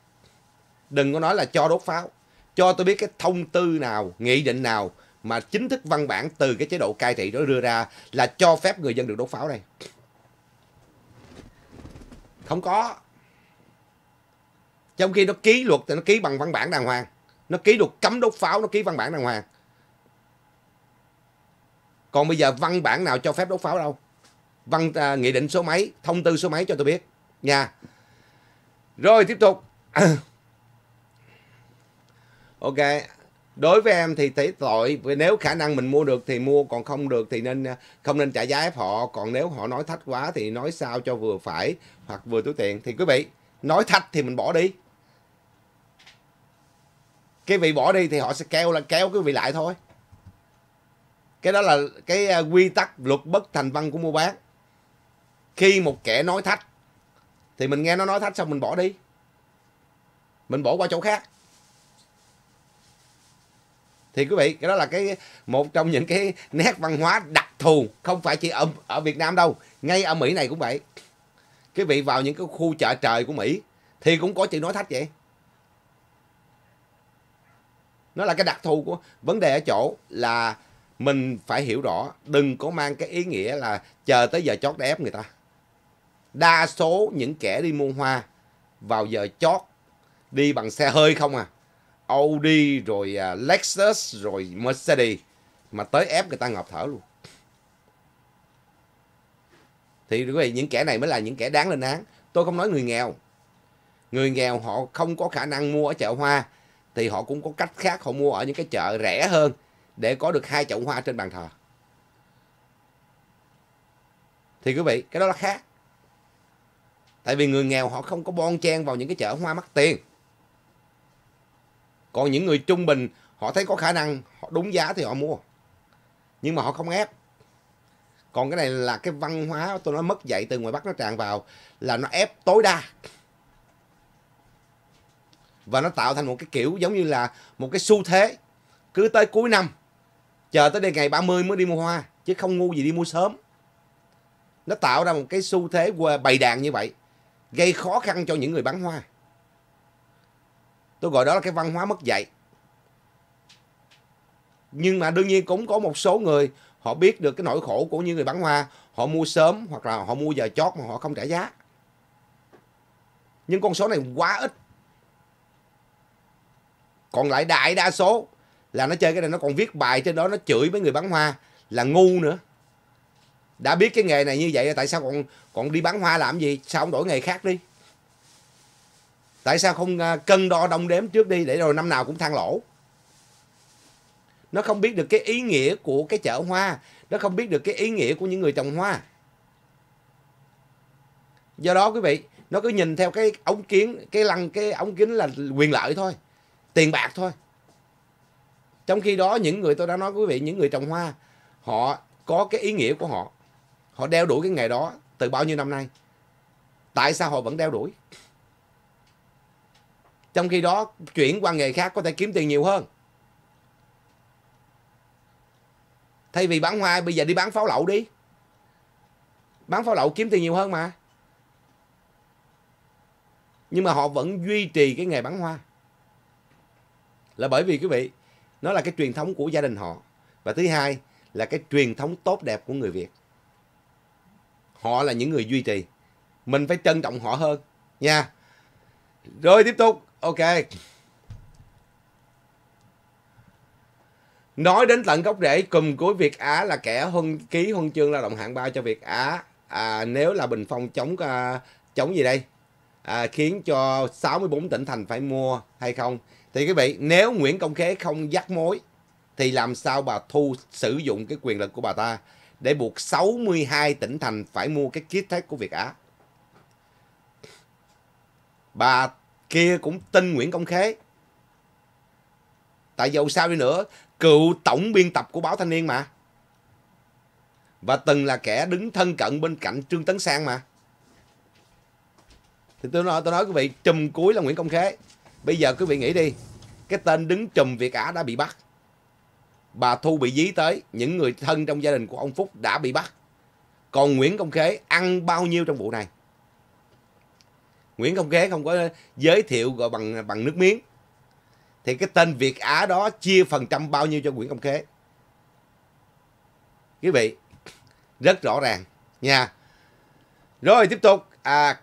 Đừng có nói là cho đốt pháo. Cho tôi biết cái thông tư nào, nghị định nào mà chính thức văn bản từ cái chế độ cai trị đó đưa ra là cho phép người dân được đốt pháo đây không có trong khi nó ký luật thì nó ký bằng văn bản đàng hoàng nó ký luật cấm đốt pháo nó ký văn bản đàng hoàng còn bây giờ văn bản nào cho phép đốt pháo đâu văn à, nghị định số mấy thông tư số mấy cho tôi biết nha rồi tiếp tục ok đối với em thì thấy tội nếu khả năng mình mua được thì mua còn không được thì nên à, không nên trả giá ép họ còn nếu họ nói thách quá thì nói sao cho vừa phải hoặc vừa túi tiền thì quý vị nói thách thì mình bỏ đi cái vị bỏ đi thì họ sẽ kéo là kéo cái vị lại thôi cái đó là cái à, quy tắc luật bất thành văn của mua bán khi một kẻ nói thách thì mình nghe nó nói thách xong mình bỏ đi mình bỏ qua chỗ khác thì quý vị cái đó là cái một trong những cái nét văn hóa đặc thù không phải chỉ ở ở Việt Nam đâu ngay ở Mỹ này cũng vậy quý vị vào những cái khu chợ trời của Mỹ thì cũng có chữ nói thách vậy. Nó là cái đặc thù của vấn đề ở chỗ là mình phải hiểu rõ, đừng có mang cái ý nghĩa là chờ tới giờ chót để ép người ta. Đa số những kẻ đi mua hoa vào giờ chót đi bằng xe hơi không à. Audi rồi à, Lexus rồi Mercedes mà tới ép người ta ngộp thở luôn thì quý vị những kẻ này mới là những kẻ đáng lên án tôi không nói người nghèo người nghèo họ không có khả năng mua ở chợ hoa thì họ cũng có cách khác họ mua ở những cái chợ rẻ hơn để có được hai chậu hoa trên bàn thờ thì quý vị cái đó là khác tại vì người nghèo họ không có bon chen vào những cái chợ hoa mắc tiền còn những người trung bình họ thấy có khả năng họ đúng giá thì họ mua nhưng mà họ không ép còn cái này là cái văn hóa tôi nói mất dạy từ ngoài bắc nó tràn vào là nó ép tối đa và nó tạo thành một cái kiểu giống như là một cái xu thế cứ tới cuối năm chờ tới đây ngày 30 mới đi mua hoa chứ không ngu gì đi mua sớm nó tạo ra một cái xu thế bày đàn như vậy gây khó khăn cho những người bán hoa tôi gọi đó là cái văn hóa mất dạy nhưng mà đương nhiên cũng có một số người họ biết được cái nỗi khổ của những người bán hoa họ mua sớm hoặc là họ mua giờ chót mà họ không trả giá nhưng con số này quá ít còn lại đại đa số là nó chơi cái này nó còn viết bài trên đó nó chửi mấy người bán hoa là ngu nữa đã biết cái nghề này như vậy tại sao còn còn đi bán hoa làm gì sao không đổi nghề khác đi tại sao không à, cân đo đong đếm trước đi để rồi năm nào cũng than lỗ nó không biết được cái ý nghĩa của cái chợ hoa nó không biết được cái ý nghĩa của những người trồng hoa do đó quý vị nó cứ nhìn theo cái ống kiến cái lăng cái ống kính là quyền lợi thôi tiền bạc thôi trong khi đó những người tôi đã nói quý vị những người trồng hoa họ có cái ý nghĩa của họ họ đeo đuổi cái nghề đó từ bao nhiêu năm nay tại sao họ vẫn đeo đuổi trong khi đó chuyển qua nghề khác có thể kiếm tiền nhiều hơn thay vì bán hoa bây giờ đi bán pháo lậu đi bán pháo lậu kiếm tiền nhiều hơn mà nhưng mà họ vẫn duy trì cái nghề bán hoa là bởi vì quý vị nó là cái truyền thống của gia đình họ và thứ hai là cái truyền thống tốt đẹp của người việt họ là những người duy trì mình phải trân trọng họ hơn nha rồi tiếp tục ok nói đến tận gốc rễ cùng cuối Việt Á là kẻ huân ký huân chương lao động hạng ba cho Việt Á à, nếu là Bình Phong chống à, chống gì đây à, khiến cho 64 tỉnh thành phải mua hay không thì quý vị nếu Nguyễn Công Khế không dắt mối thì làm sao bà thu sử dụng cái quyền lực của bà ta để buộc 62 tỉnh thành phải mua cái kit test của Việt Á bà kia cũng tin Nguyễn Công Khế tại dầu sao đi nữa cựu tổng biên tập của báo Thanh Niên mà. Và từng là kẻ đứng thân cận bên cạnh Trương Tấn Sang mà. Thì tôi nói, tôi nói quý vị, chùm cuối là Nguyễn Công Khế. Bây giờ quý vị nghĩ đi, cái tên đứng chùm Việt á đã bị bắt. Bà Thu bị dí tới, những người thân trong gia đình của ông Phúc đã bị bắt. Còn Nguyễn Công Khế ăn bao nhiêu trong vụ này? Nguyễn Công Khế không có giới thiệu gọi bằng bằng nước miếng thì cái tên Việt Á đó chia phần trăm bao nhiêu cho Nguyễn Công Khế quý vị rất rõ ràng nha rồi tiếp tục à,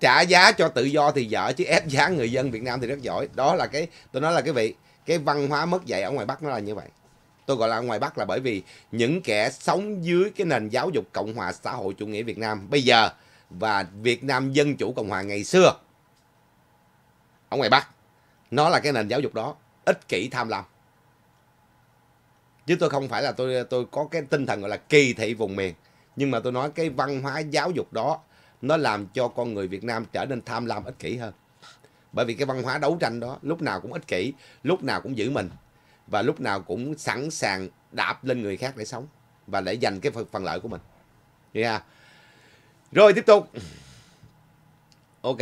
trả giá cho tự do thì dở chứ ép giá người dân Việt Nam thì rất giỏi đó là cái tôi nói là quý vị cái văn hóa mất dạy ở ngoài Bắc nó là như vậy tôi gọi là ngoài Bắc là bởi vì những kẻ sống dưới cái nền giáo dục Cộng hòa xã hội chủ nghĩa Việt Nam bây giờ và Việt Nam Dân Chủ Cộng hòa ngày xưa ở ngoài Bắc. Nó là cái nền giáo dục đó, ích kỷ tham lam. Chứ tôi không phải là tôi tôi có cái tinh thần gọi là kỳ thị vùng miền, nhưng mà tôi nói cái văn hóa giáo dục đó nó làm cho con người Việt Nam trở nên tham lam ích kỷ hơn. Bởi vì cái văn hóa đấu tranh đó lúc nào cũng ích kỷ, lúc nào cũng giữ mình và lúc nào cũng sẵn sàng đạp lên người khác để sống và để giành cái phần, lợi của mình. Yeah. Rồi tiếp tục. Ok.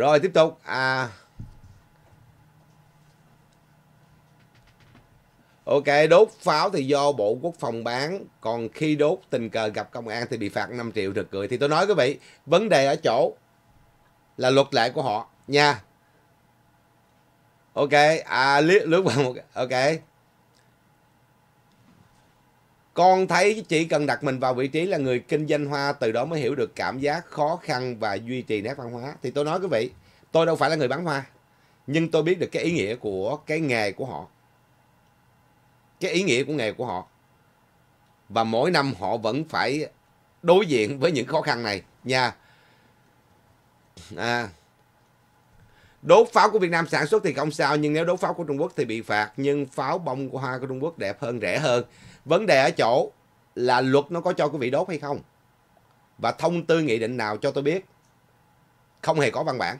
Rồi tiếp tục. À Ok, đốt pháo thì do Bộ Quốc phòng bán, còn khi đốt tình cờ gặp công an thì bị phạt 5 triệu rực cười. Thì tôi nói quý vị, vấn đề ở chỗ là luật lệ của họ nha. Ok, à lướt bằng một ok con thấy chỉ cần đặt mình vào vị trí là người kinh doanh hoa từ đó mới hiểu được cảm giác khó khăn và duy trì nét văn hóa thì tôi nói quý vị tôi đâu phải là người bán hoa nhưng tôi biết được cái ý nghĩa của cái nghề của họ cái ý nghĩa của nghề của họ và mỗi năm họ vẫn phải đối diện với những khó khăn này nha à, đốt pháo của Việt Nam sản xuất thì không sao nhưng nếu đốt pháo của Trung Quốc thì bị phạt nhưng pháo bông của hoa của Trung Quốc đẹp hơn rẻ hơn Vấn đề ở chỗ là luật nó có cho quý vị đốt hay không. Và thông tư nghị định nào cho tôi biết. Không hề có văn bản.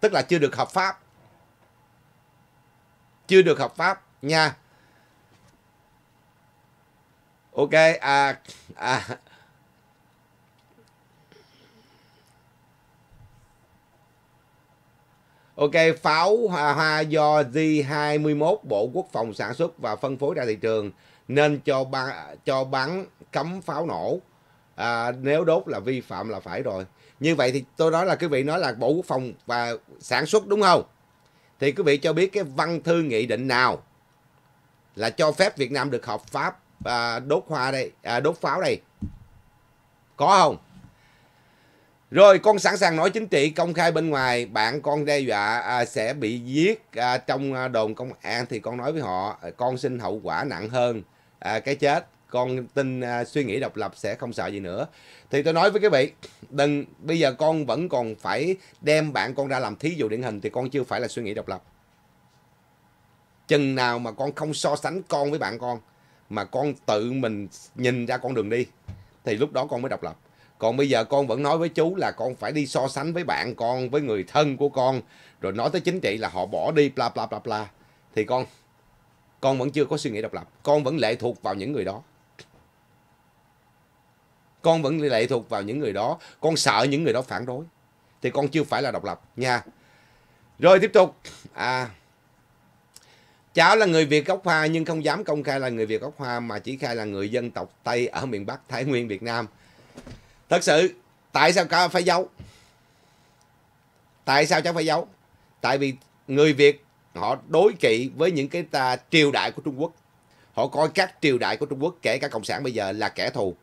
Tức là chưa được hợp pháp. Chưa được hợp pháp nha. Ok. À, à, Ok, pháo hoa, hoa do Z21 Bộ Quốc phòng sản xuất và phân phối ra thị trường nên cho ba, cho bắn cấm pháo nổ à, nếu đốt là vi phạm là phải rồi như vậy thì tôi nói là quý vị nói là bộ quốc phòng và sản xuất đúng không thì quý vị cho biết cái văn thư nghị định nào là cho phép Việt Nam được hợp pháp à, đốt hoa đây à, đốt pháo đây có không rồi con sẵn sàng nói chính trị công khai bên ngoài bạn con đe dọa à, sẽ bị giết à, trong à, đồn công an thì con nói với họ à, con xin hậu quả nặng hơn à, cái chết con tin à, suy nghĩ độc lập sẽ không sợ gì nữa thì tôi nói với các vị đừng bây giờ con vẫn còn phải đem bạn con ra làm thí dụ điển hình thì con chưa phải là suy nghĩ độc lập chừng nào mà con không so sánh con với bạn con mà con tự mình nhìn ra con đường đi thì lúc đó con mới độc lập còn bây giờ con vẫn nói với chú là con phải đi so sánh với bạn con với người thân của con rồi nói tới chính trị là họ bỏ đi bla bla bla bla thì con con vẫn chưa có suy nghĩ độc lập con vẫn lệ thuộc vào những người đó con vẫn lệ thuộc vào những người đó con sợ những người đó phản đối thì con chưa phải là độc lập nha rồi tiếp tục à cháu là người việt gốc hoa nhưng không dám công khai là người việt gốc hoa mà chỉ khai là người dân tộc tây ở miền bắc thái nguyên việt nam thật sự tại sao cháu phải giấu tại sao cháu phải giấu tại vì người việt họ đối trị với những cái ta triều đại của Trung Quốc. Họ coi các triều đại của Trung Quốc kể cả cộng sản bây giờ là kẻ thù.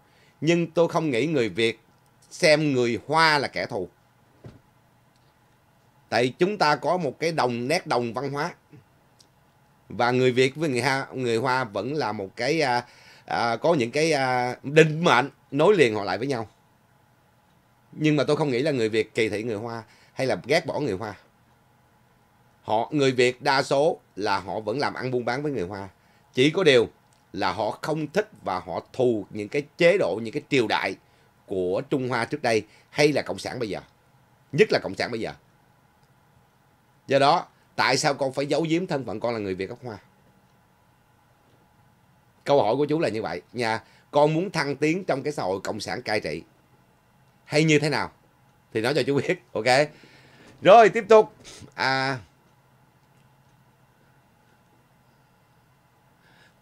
Nhưng tôi không nghĩ người Việt xem người Hoa là kẻ thù. Tại chúng ta có một cái đồng nét đồng văn hóa. Và người Việt với người Hoa, người Hoa vẫn là một cái à, à, có những cái à, định mệnh nối liền họ lại với nhau. Nhưng mà tôi không nghĩ là người Việt kỳ thị người Hoa hay là ghét bỏ người Hoa họ người Việt đa số là họ vẫn làm ăn buôn bán với người Hoa chỉ có điều là họ không thích và họ thù những cái chế độ những cái triều đại của Trung Hoa trước đây hay là cộng sản bây giờ nhất là cộng sản bây giờ do đó tại sao con phải giấu giếm thân phận con là người Việt gốc Hoa câu hỏi của chú là như vậy nha con muốn thăng tiến trong cái xã hội cộng sản cai trị hay như thế nào thì nói cho chú biết ok rồi tiếp tục à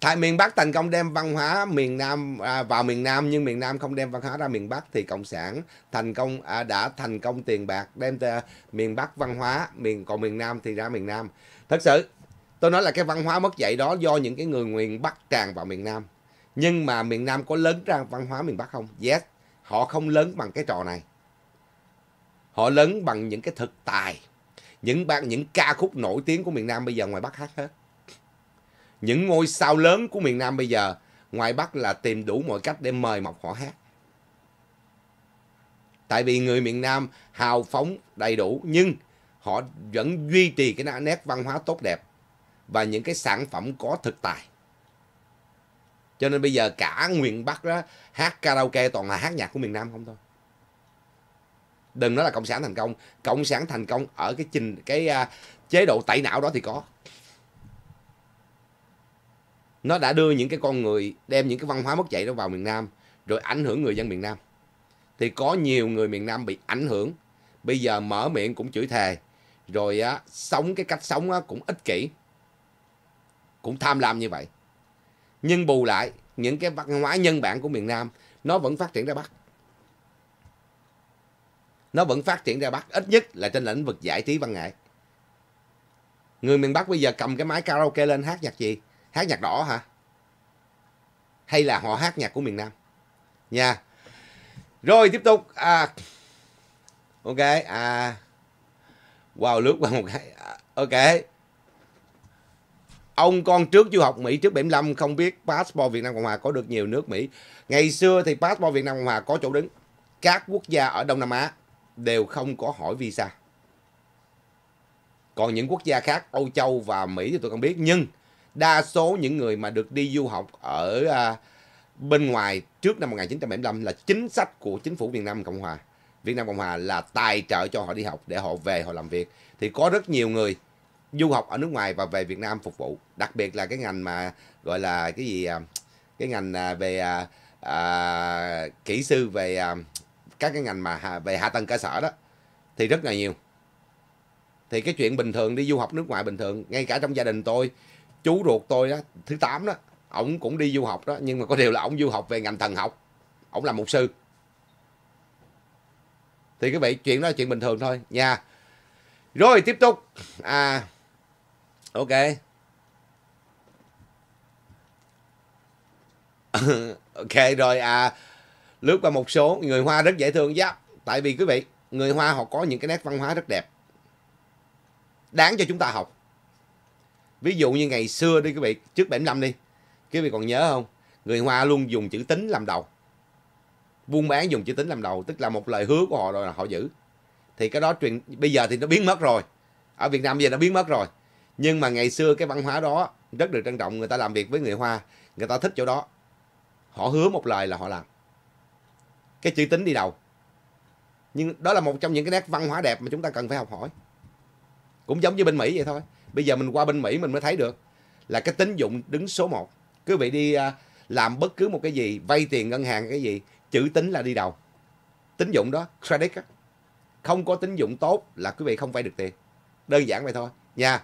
tại miền Bắc thành công đem văn hóa miền Nam à, vào miền Nam nhưng miền Nam không đem văn hóa ra miền Bắc thì cộng sản thành công à, đã thành công tiền bạc đem ra miền Bắc văn hóa miền còn miền Nam thì ra miền Nam thật sự tôi nói là cái văn hóa mất dạy đó do những cái người miền Bắc tràn vào miền Nam nhưng mà miền Nam có lớn ra văn hóa miền Bắc không yes họ không lớn bằng cái trò này họ lớn bằng những cái thực tài những bạn những ca khúc nổi tiếng của miền Nam bây giờ ngoài Bắc hát hết những ngôi sao lớn của miền Nam bây giờ ngoài Bắc là tìm đủ mọi cách để mời mọc họ hát. Tại vì người miền Nam hào phóng đầy đủ nhưng họ vẫn duy trì cái nét văn hóa tốt đẹp và những cái sản phẩm có thực tài. Cho nên bây giờ cả miền Bắc đó hát karaoke toàn là hát nhạc của miền Nam không thôi. Đừng nói là cộng sản thành công, cộng sản thành công ở cái trình cái uh, chế độ tẩy não đó thì có nó đã đưa những cái con người đem những cái văn hóa mất dạy đó vào miền Nam rồi ảnh hưởng người dân miền Nam thì có nhiều người miền Nam bị ảnh hưởng bây giờ mở miệng cũng chửi thề rồi á, sống cái cách sống á, cũng ích kỷ cũng tham lam như vậy nhưng bù lại những cái văn hóa nhân bản của miền Nam nó vẫn phát triển ra Bắc nó vẫn phát triển ra Bắc ít nhất là trên lĩnh vực giải trí văn nghệ người miền Bắc bây giờ cầm cái máy karaoke lên hát nhạc gì Hát nhạc đỏ hả? Hay là họ hát nhạc của miền Nam? Nha. Rồi tiếp tục. À, ok. À, wow, lướt qua một cái. À, ok. Ông con trước du học Mỹ trước 75 không biết passport Việt Nam Cộng Hòa có được nhiều nước Mỹ. Ngày xưa thì passport Việt Nam Cộng Hòa có chỗ đứng. Các quốc gia ở Đông Nam Á đều không có hỏi visa. Còn những quốc gia khác, Âu Châu và Mỹ thì tôi không biết. Nhưng đa số những người mà được đi du học ở à, bên ngoài trước năm 1975 là chính sách của chính phủ Việt Nam Cộng Hòa. Việt Nam Cộng Hòa là tài trợ cho họ đi học để họ về họ làm việc. Thì có rất nhiều người du học ở nước ngoài và về Việt Nam phục vụ. Đặc biệt là cái ngành mà gọi là cái gì à, cái ngành à, về à, à, kỹ sư về à, các cái ngành mà về hạ tầng cơ sở đó thì rất là nhiều thì cái chuyện bình thường đi du học nước ngoài bình thường ngay cả trong gia đình tôi chú ruột tôi đó thứ tám đó ổng cũng đi du học đó nhưng mà có điều là ổng du học về ngành thần học ổng là mục sư thì quý vị chuyện đó là chuyện bình thường thôi nha rồi tiếp tục à ok ok rồi à lướt qua một số người hoa rất dễ thương giáp dạ, tại vì quý vị người hoa họ có những cái nét văn hóa rất đẹp đáng cho chúng ta học ví dụ như ngày xưa đi quý vị trước 75 đi quý vị còn nhớ không người hoa luôn dùng chữ tính làm đầu buôn bán dùng chữ tính làm đầu tức là một lời hứa của họ rồi là họ giữ thì cái đó truyền bây giờ thì nó biến mất rồi ở việt nam bây giờ nó biến mất rồi nhưng mà ngày xưa cái văn hóa đó rất được trân trọng người ta làm việc với người hoa người ta thích chỗ đó họ hứa một lời là họ làm cái chữ tính đi đầu nhưng đó là một trong những cái nét văn hóa đẹp mà chúng ta cần phải học hỏi cũng giống như bên mỹ vậy thôi Bây giờ mình qua bên Mỹ mình mới thấy được là cái tín dụng đứng số 1. Quý vị đi à, làm bất cứ một cái gì, vay tiền ngân hàng cái gì, chữ tín là đi đầu. Tín dụng đó, credit đó. Không có tín dụng tốt là quý vị không vay được tiền. Đơn giản vậy thôi nha.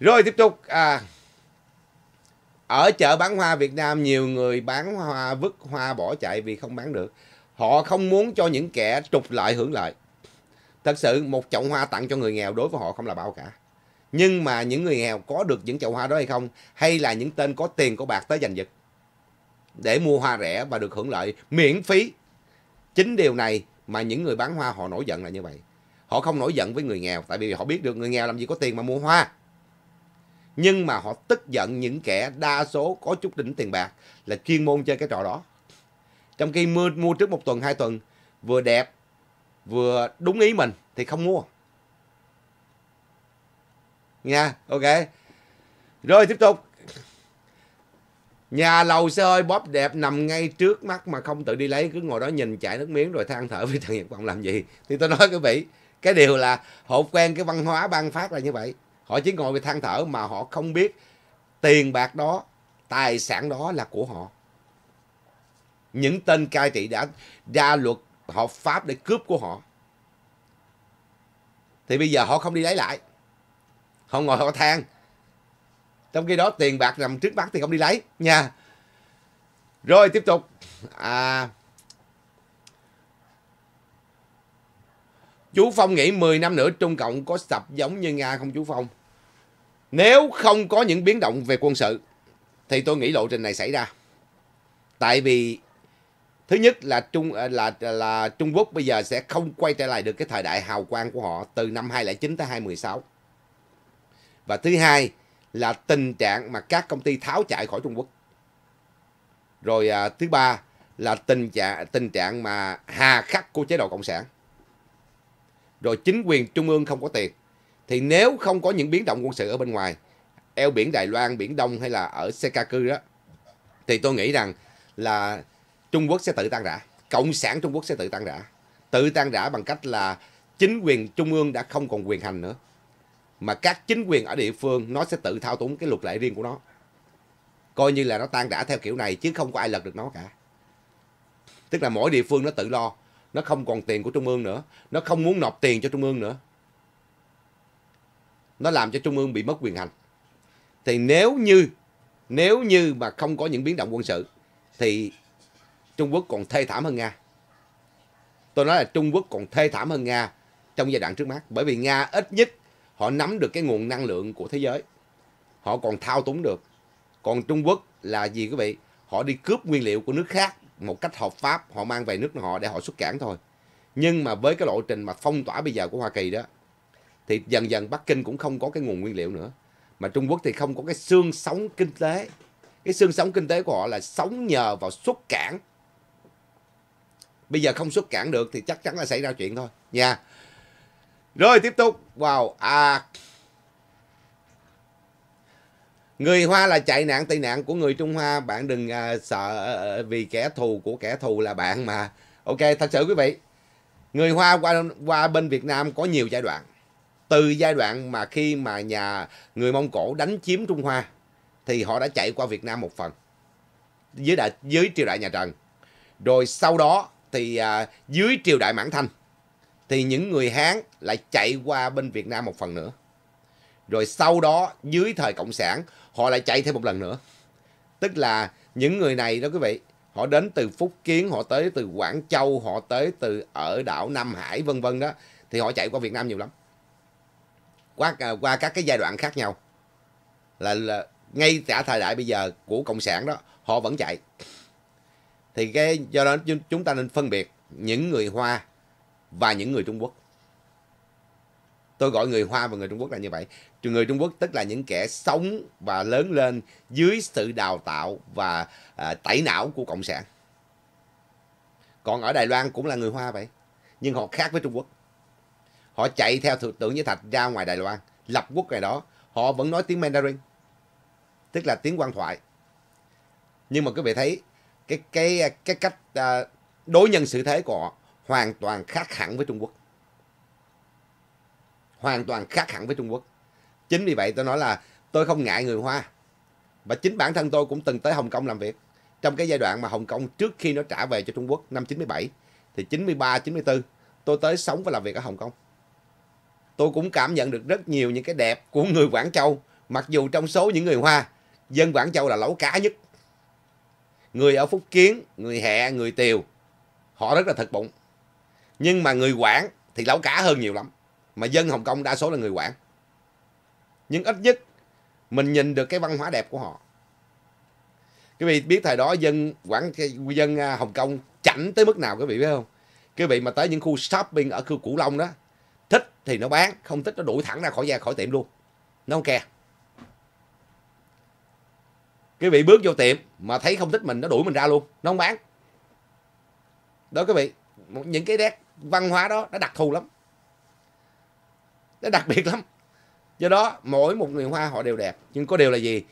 Rồi tiếp tục à ở chợ bán hoa Việt Nam nhiều người bán hoa vứt hoa bỏ chạy vì không bán được. Họ không muốn cho những kẻ trục lợi hưởng lợi. Thật sự một chậu hoa tặng cho người nghèo đối với họ không là bao cả nhưng mà những người nghèo có được những chậu hoa đó hay không hay là những tên có tiền có bạc tới giành giật để mua hoa rẻ và được hưởng lợi miễn phí chính điều này mà những người bán hoa họ nổi giận là như vậy họ không nổi giận với người nghèo tại vì họ biết được người nghèo làm gì có tiền mà mua hoa nhưng mà họ tức giận những kẻ đa số có chút đỉnh tiền bạc là chuyên môn chơi cái trò đó trong khi mua mua trước một tuần hai tuần vừa đẹp vừa đúng ý mình thì không mua nha ok rồi tiếp tục Nhà lầu xe hơi bóp đẹp nằm ngay trước mắt mà không tự đi lấy cứ ngồi đó nhìn chảy nước miếng rồi than thở với thằng Nhật Bản làm gì. Thì tôi nói quý vị, cái điều là họ quen cái văn hóa ban phát là như vậy. Họ chỉ ngồi về than thở mà họ không biết tiền bạc đó, tài sản đó là của họ. Những tên cai trị đã ra luật hợp pháp để cướp của họ. Thì bây giờ họ không đi lấy lại họ ngồi họ than trong khi đó tiền bạc nằm trước mắt thì không đi lấy nha rồi tiếp tục à, chú phong nghĩ 10 năm nữa trung cộng có sập giống như nga không chú phong nếu không có những biến động về quân sự thì tôi nghĩ lộ trình này xảy ra tại vì thứ nhất là trung là, là là Trung Quốc bây giờ sẽ không quay trở lại được cái thời đại hào quang của họ từ năm 2009 tới 2016 và thứ hai là tình trạng mà các công ty tháo chạy khỏi Trung Quốc. Rồi à, thứ ba là tình trạng tình trạng mà hà khắc của chế độ cộng sản. Rồi chính quyền trung ương không có tiền. Thì nếu không có những biến động quân sự ở bên ngoài, eo biển Đài Loan, biển Đông hay là ở Sekaku đó thì tôi nghĩ rằng là Trung Quốc sẽ tự tan rã, cộng sản Trung Quốc sẽ tự tan rã. Tự tan rã bằng cách là chính quyền trung ương đã không còn quyền hành nữa mà các chính quyền ở địa phương nó sẽ tự thao túng cái luật lệ riêng của nó coi như là nó tan rã theo kiểu này chứ không có ai lật được nó cả tức là mỗi địa phương nó tự lo nó không còn tiền của trung ương nữa nó không muốn nộp tiền cho trung ương nữa nó làm cho trung ương bị mất quyền hành thì nếu như nếu như mà không có những biến động quân sự thì trung quốc còn thê thảm hơn nga tôi nói là trung quốc còn thê thảm hơn nga trong giai đoạn trước mắt bởi vì nga ít nhất họ nắm được cái nguồn năng lượng của thế giới họ còn thao túng được còn trung quốc là gì quý vị họ đi cướp nguyên liệu của nước khác một cách hợp pháp họ mang về nước họ để họ xuất cảng thôi nhưng mà với cái lộ trình mà phong tỏa bây giờ của hoa kỳ đó thì dần dần bắc kinh cũng không có cái nguồn nguyên liệu nữa mà trung quốc thì không có cái xương sống kinh tế cái xương sống kinh tế của họ là sống nhờ vào xuất cảng bây giờ không xuất cảng được thì chắc chắn là xảy ra chuyện thôi nha rồi tiếp tục. Wow. À. Người Hoa là chạy nạn tị nạn của người Trung Hoa. Bạn đừng uh, sợ uh, vì kẻ thù của kẻ thù là bạn mà. Ok, thật sự quý vị. Người Hoa qua qua bên Việt Nam có nhiều giai đoạn. Từ giai đoạn mà khi mà nhà người Mông Cổ đánh chiếm Trung Hoa thì họ đã chạy qua Việt Nam một phần. Dưới đại dưới triều đại nhà Trần. Rồi sau đó thì à, dưới triều đại Mãn Thanh thì những người Hán lại chạy qua bên Việt Nam một phần nữa. Rồi sau đó dưới thời Cộng sản họ lại chạy thêm một lần nữa. Tức là những người này đó quý vị, họ đến từ Phúc Kiến, họ tới từ Quảng Châu, họ tới từ ở đảo Nam Hải vân vân đó thì họ chạy qua Việt Nam nhiều lắm. Qua à, qua các cái giai đoạn khác nhau. Là, là ngay cả thời đại bây giờ của cộng sản đó, họ vẫn chạy. Thì cái do đó chúng ta nên phân biệt những người Hoa và những người Trung Quốc. Tôi gọi người Hoa và người Trung Quốc là như vậy. Người Trung Quốc tức là những kẻ sống và lớn lên dưới sự đào tạo và à, tẩy não của Cộng sản. Còn ở Đài Loan cũng là người Hoa vậy. Nhưng họ khác với Trung Quốc. Họ chạy theo thượng tượng với Thạch ra ngoài Đài Loan. Lập quốc ngày đó. Họ vẫn nói tiếng Mandarin. Tức là tiếng quan thoại. Nhưng mà quý vị thấy cái cái cái cách à, đối nhân xử thế của họ hoàn toàn khác hẳn với Trung Quốc. Hoàn toàn khác hẳn với Trung Quốc. Chính vì vậy tôi nói là tôi không ngại người Hoa. Và chính bản thân tôi cũng từng tới Hồng Kông làm việc. Trong cái giai đoạn mà Hồng Kông trước khi nó trả về cho Trung Quốc năm 97 thì 93 94 tôi tới sống và làm việc ở Hồng Kông. Tôi cũng cảm nhận được rất nhiều những cái đẹp của người Quảng Châu, mặc dù trong số những người Hoa, dân Quảng Châu là lẩu cá nhất. Người ở Phúc Kiến, người Hẹ, người Tiều, họ rất là thật bụng nhưng mà người quản thì lão cả hơn nhiều lắm mà dân hồng kông đa số là người quản nhưng ít nhất mình nhìn được cái văn hóa đẹp của họ quý vị biết thời đó dân quản dân à, hồng kông chảnh tới mức nào quý vị biết không quý vị mà tới những khu shopping ở khu cửu long đó thích thì nó bán không thích nó đuổi thẳng ra khỏi ra khỏi tiệm luôn nó không kè quý vị bước vô tiệm mà thấy không thích mình nó đuổi mình ra luôn nó không bán đó quý vị những cái nét văn hóa đó nó đặc thù lắm nó đặc biệt lắm do đó mỗi một người hoa họ đều đẹp nhưng có điều là gì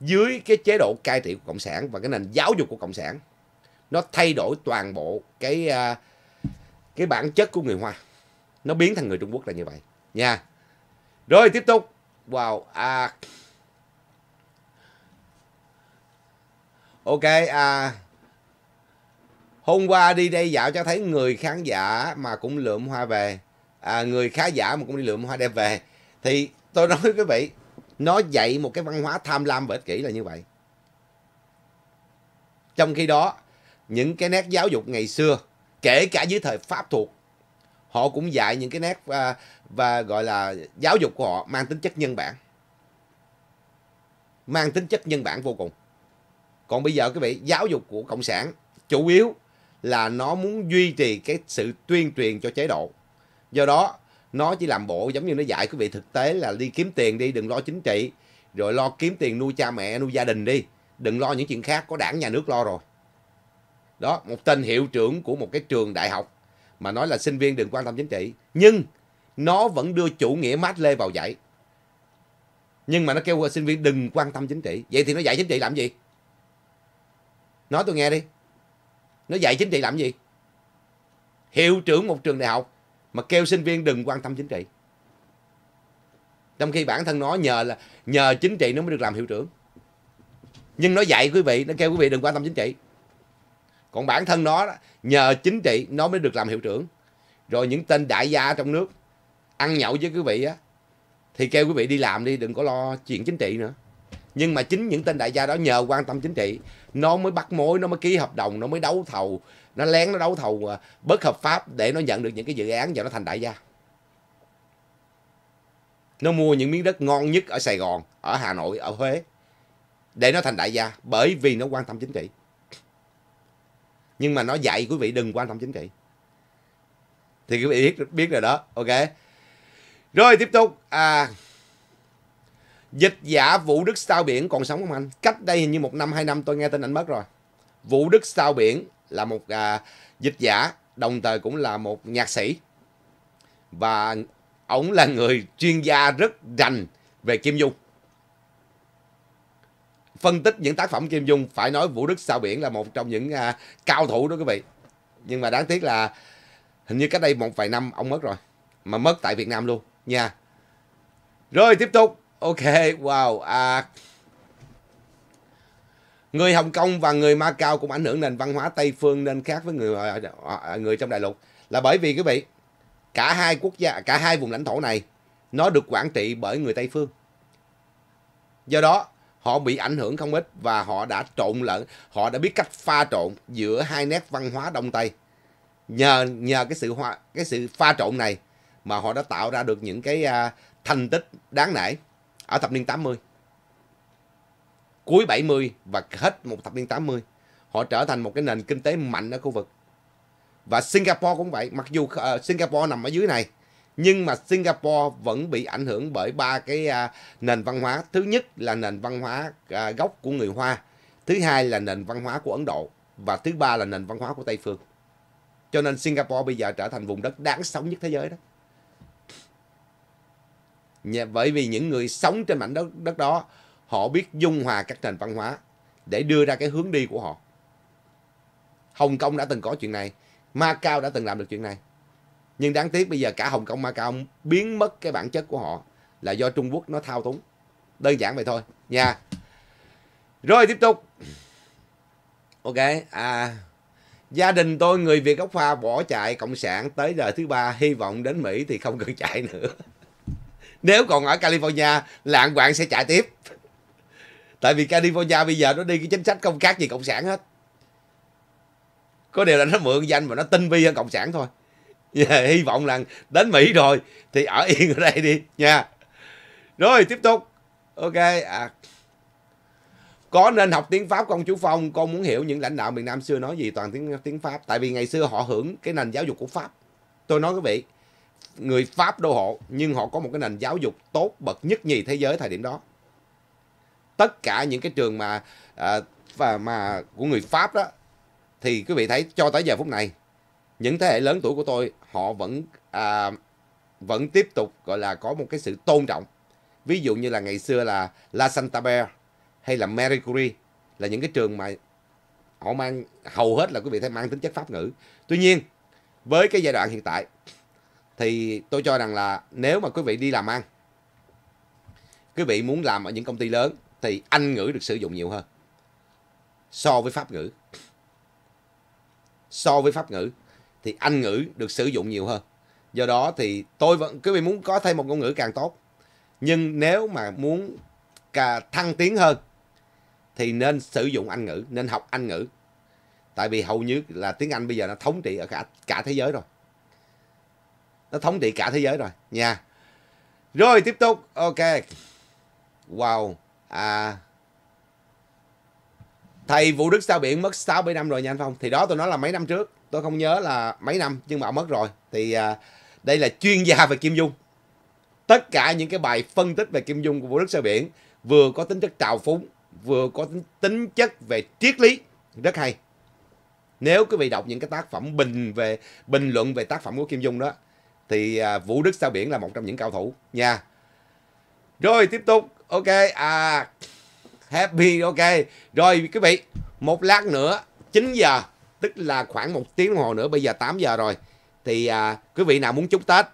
dưới cái chế độ cai trị của cộng sản và cái nền giáo dục của cộng sản nó thay đổi toàn bộ cái à, cái bản chất của người hoa nó biến thành người trung quốc là như vậy nha rồi tiếp tục wow à ok à hôm qua đi đây dạo cho thấy người khán giả mà cũng lượm hoa về à, người khá giả mà cũng đi lượm hoa đẹp về thì tôi nói với quý vị nó dạy một cái văn hóa tham lam và ích kỷ là như vậy trong khi đó những cái nét giáo dục ngày xưa kể cả dưới thời pháp thuộc họ cũng dạy những cái nét và, và gọi là giáo dục của họ mang tính chất nhân bản mang tính chất nhân bản vô cùng còn bây giờ quý vị giáo dục của cộng sản chủ yếu là nó muốn duy trì cái sự tuyên truyền cho chế độ. Do đó, nó chỉ làm bộ giống như nó dạy quý vị thực tế là đi kiếm tiền đi, đừng lo chính trị, rồi lo kiếm tiền nuôi cha mẹ, nuôi gia đình đi. Đừng lo những chuyện khác, có đảng nhà nước lo rồi. Đó, một tên hiệu trưởng của một cái trường đại học mà nói là sinh viên đừng quan tâm chính trị. Nhưng nó vẫn đưa chủ nghĩa mát lê vào dạy. Nhưng mà nó kêu sinh viên đừng quan tâm chính trị. Vậy thì nó dạy chính trị làm gì? Nói tôi nghe đi. Nó dạy chính trị làm gì? Hiệu trưởng một trường đại học mà kêu sinh viên đừng quan tâm chính trị. Trong khi bản thân nó nhờ là nhờ chính trị nó mới được làm hiệu trưởng. Nhưng nó dạy quý vị, nó kêu quý vị đừng quan tâm chính trị. Còn bản thân nó nhờ chính trị nó mới được làm hiệu trưởng. Rồi những tên đại gia trong nước ăn nhậu với quý vị á thì kêu quý vị đi làm đi đừng có lo chuyện chính trị nữa nhưng mà chính những tên đại gia đó nhờ quan tâm chính trị nó mới bắt mối nó mới ký hợp đồng nó mới đấu thầu nó lén nó đấu thầu à, bất hợp pháp để nó nhận được những cái dự án và nó thành đại gia nó mua những miếng đất ngon nhất ở Sài Gòn ở Hà Nội ở Huế để nó thành đại gia bởi vì nó quan tâm chính trị nhưng mà nó dạy quý vị đừng quan tâm chính trị thì quý vị biết biết rồi đó ok rồi tiếp tục à Dịch giả Vũ Đức Sao Biển còn sống không anh? Cách đây hình như một năm, hai năm tôi nghe tin anh mất rồi. Vũ Đức Sao Biển là một à, dịch giả, đồng thời cũng là một nhạc sĩ. Và ông là người chuyên gia rất rành về Kim Dung. Phân tích những tác phẩm Kim Dung, phải nói Vũ Đức Sao Biển là một trong những à, cao thủ đó quý vị. Nhưng mà đáng tiếc là hình như cách đây một vài năm ông mất rồi. Mà mất tại Việt Nam luôn nha. Rồi tiếp tục Ok, wow. À, người Hồng Kông và người Macau cũng ảnh hưởng nền văn hóa Tây phương nên khác với người à, à, à, người trong đại lục là bởi vì quý vị cả hai quốc gia, cả hai vùng lãnh thổ này nó được quản trị bởi người Tây phương. Do đó họ bị ảnh hưởng không ít và họ đã trộn lẫn, họ đã biết cách pha trộn giữa hai nét văn hóa Đông Tây. Nhờ nhờ cái sự hoa, cái sự pha trộn này mà họ đã tạo ra được những cái uh, thành tích đáng nể ở thập niên 80. Cuối 70 và hết một thập niên 80, họ trở thành một cái nền kinh tế mạnh ở khu vực. Và Singapore cũng vậy, mặc dù uh, Singapore nằm ở dưới này, nhưng mà Singapore vẫn bị ảnh hưởng bởi ba cái uh, nền văn hóa. Thứ nhất là nền văn hóa uh, gốc của người Hoa, thứ hai là nền văn hóa của Ấn Độ và thứ ba là nền văn hóa của Tây phương. Cho nên Singapore bây giờ trở thành vùng đất đáng sống nhất thế giới đó bởi vì những người sống trên mảnh đất, đất đó họ biết dung hòa các nền văn hóa để đưa ra cái hướng đi của họ. Hồng Kông đã từng có chuyện này, Macau đã từng làm được chuyện này. Nhưng đáng tiếc bây giờ cả Hồng Kông Macau biến mất cái bản chất của họ là do Trung Quốc nó thao túng. Đơn giản vậy thôi nha. Rồi tiếp tục. Ok, à gia đình tôi người Việt gốc Hoa bỏ chạy cộng sản tới đời thứ ba hy vọng đến Mỹ thì không cần chạy nữa nếu còn ở California lạng quạng sẽ chạy tiếp tại vì California bây giờ nó đi cái chính sách không khác gì cộng sản hết có điều là nó mượn danh mà nó tinh vi hơn cộng sản thôi yeah, hy vọng là đến Mỹ rồi thì ở yên ở đây đi nha rồi tiếp tục ok à. có nên học tiếng Pháp con chú Phong con muốn hiểu những lãnh đạo miền Nam xưa nói gì toàn tiếng tiếng Pháp tại vì ngày xưa họ hưởng cái nền giáo dục của Pháp tôi nói quý vị người Pháp đô hộ nhưng họ có một cái nền giáo dục tốt bậc nhất nhì thế giới thời điểm đó. Tất cả những cái trường mà à, và mà của người Pháp đó thì quý vị thấy cho tới giờ phút này những thế hệ lớn tuổi của tôi họ vẫn à, vẫn tiếp tục gọi là có một cái sự tôn trọng. Ví dụ như là ngày xưa là La Santabert hay là Marie Curie là những cái trường mà họ mang hầu hết là quý vị thấy mang tính chất pháp ngữ. Tuy nhiên với cái giai đoạn hiện tại thì tôi cho rằng là nếu mà quý vị đi làm ăn quý vị muốn làm ở những công ty lớn thì anh ngữ được sử dụng nhiều hơn so với pháp ngữ so với pháp ngữ thì anh ngữ được sử dụng nhiều hơn do đó thì tôi vẫn quý vị muốn có thêm một ngôn ngữ càng tốt nhưng nếu mà muốn cả thăng tiến hơn thì nên sử dụng anh ngữ nên học anh ngữ tại vì hầu như là tiếng anh bây giờ nó thống trị ở cả cả thế giới rồi nó thống trị cả thế giới rồi nha rồi tiếp tục ok wow à thầy Vũ Đức sao biển mất sáu bảy năm rồi nha anh Phong thì đó tôi nói là mấy năm trước tôi không nhớ là mấy năm nhưng mà ông mất rồi thì à, đây là chuyên gia về Kim Dung tất cả những cái bài phân tích về Kim Dung của Vũ Đức sao biển vừa có tính chất trào phúng vừa có tính, tính chất về triết lý rất hay nếu quý vị đọc những cái tác phẩm bình về bình luận về tác phẩm của Kim Dung đó thì à, Vũ Đức sao biển là một trong những cao thủ nha. Rồi tiếp tục. Ok à happy ok. Rồi quý vị, một lát nữa 9 giờ tức là khoảng một tiếng đồng hồ nữa bây giờ 8 giờ rồi. Thì à, quý vị nào muốn chúc Tết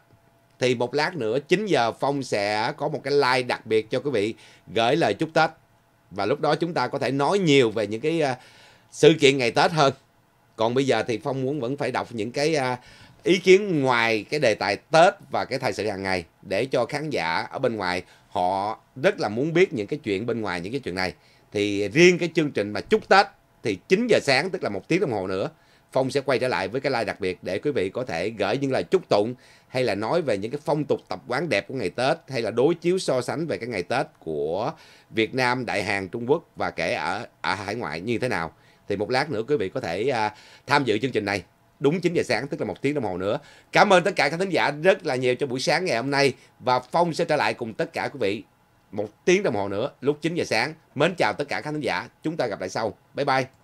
thì một lát nữa 9 giờ Phong sẽ có một cái like đặc biệt cho quý vị gửi lời chúc Tết. Và lúc đó chúng ta có thể nói nhiều về những cái uh, sự kiện ngày Tết hơn. Còn bây giờ thì Phong muốn vẫn phải đọc những cái uh, ý kiến ngoài cái đề tài Tết và cái thời sự hàng ngày để cho khán giả ở bên ngoài họ rất là muốn biết những cái chuyện bên ngoài những cái chuyện này thì riêng cái chương trình mà chúc Tết thì 9 giờ sáng tức là một tiếng đồng hồ nữa Phong sẽ quay trở lại với cái live đặc biệt để quý vị có thể gửi những lời chúc tụng hay là nói về những cái phong tục tập quán đẹp của ngày Tết hay là đối chiếu so sánh về cái ngày Tết của Việt Nam, Đại Hàn, Trung Quốc và kể ở ở hải ngoại như thế nào. Thì một lát nữa quý vị có thể à, tham dự chương trình này đúng 9 giờ sáng tức là một tiếng đồng hồ nữa. Cảm ơn tất cả các thính giả rất là nhiều cho buổi sáng ngày hôm nay và Phong sẽ trở lại cùng tất cả quý vị một tiếng đồng hồ nữa lúc 9 giờ sáng. Mến chào tất cả các khán giả. Chúng ta gặp lại sau. Bye bye.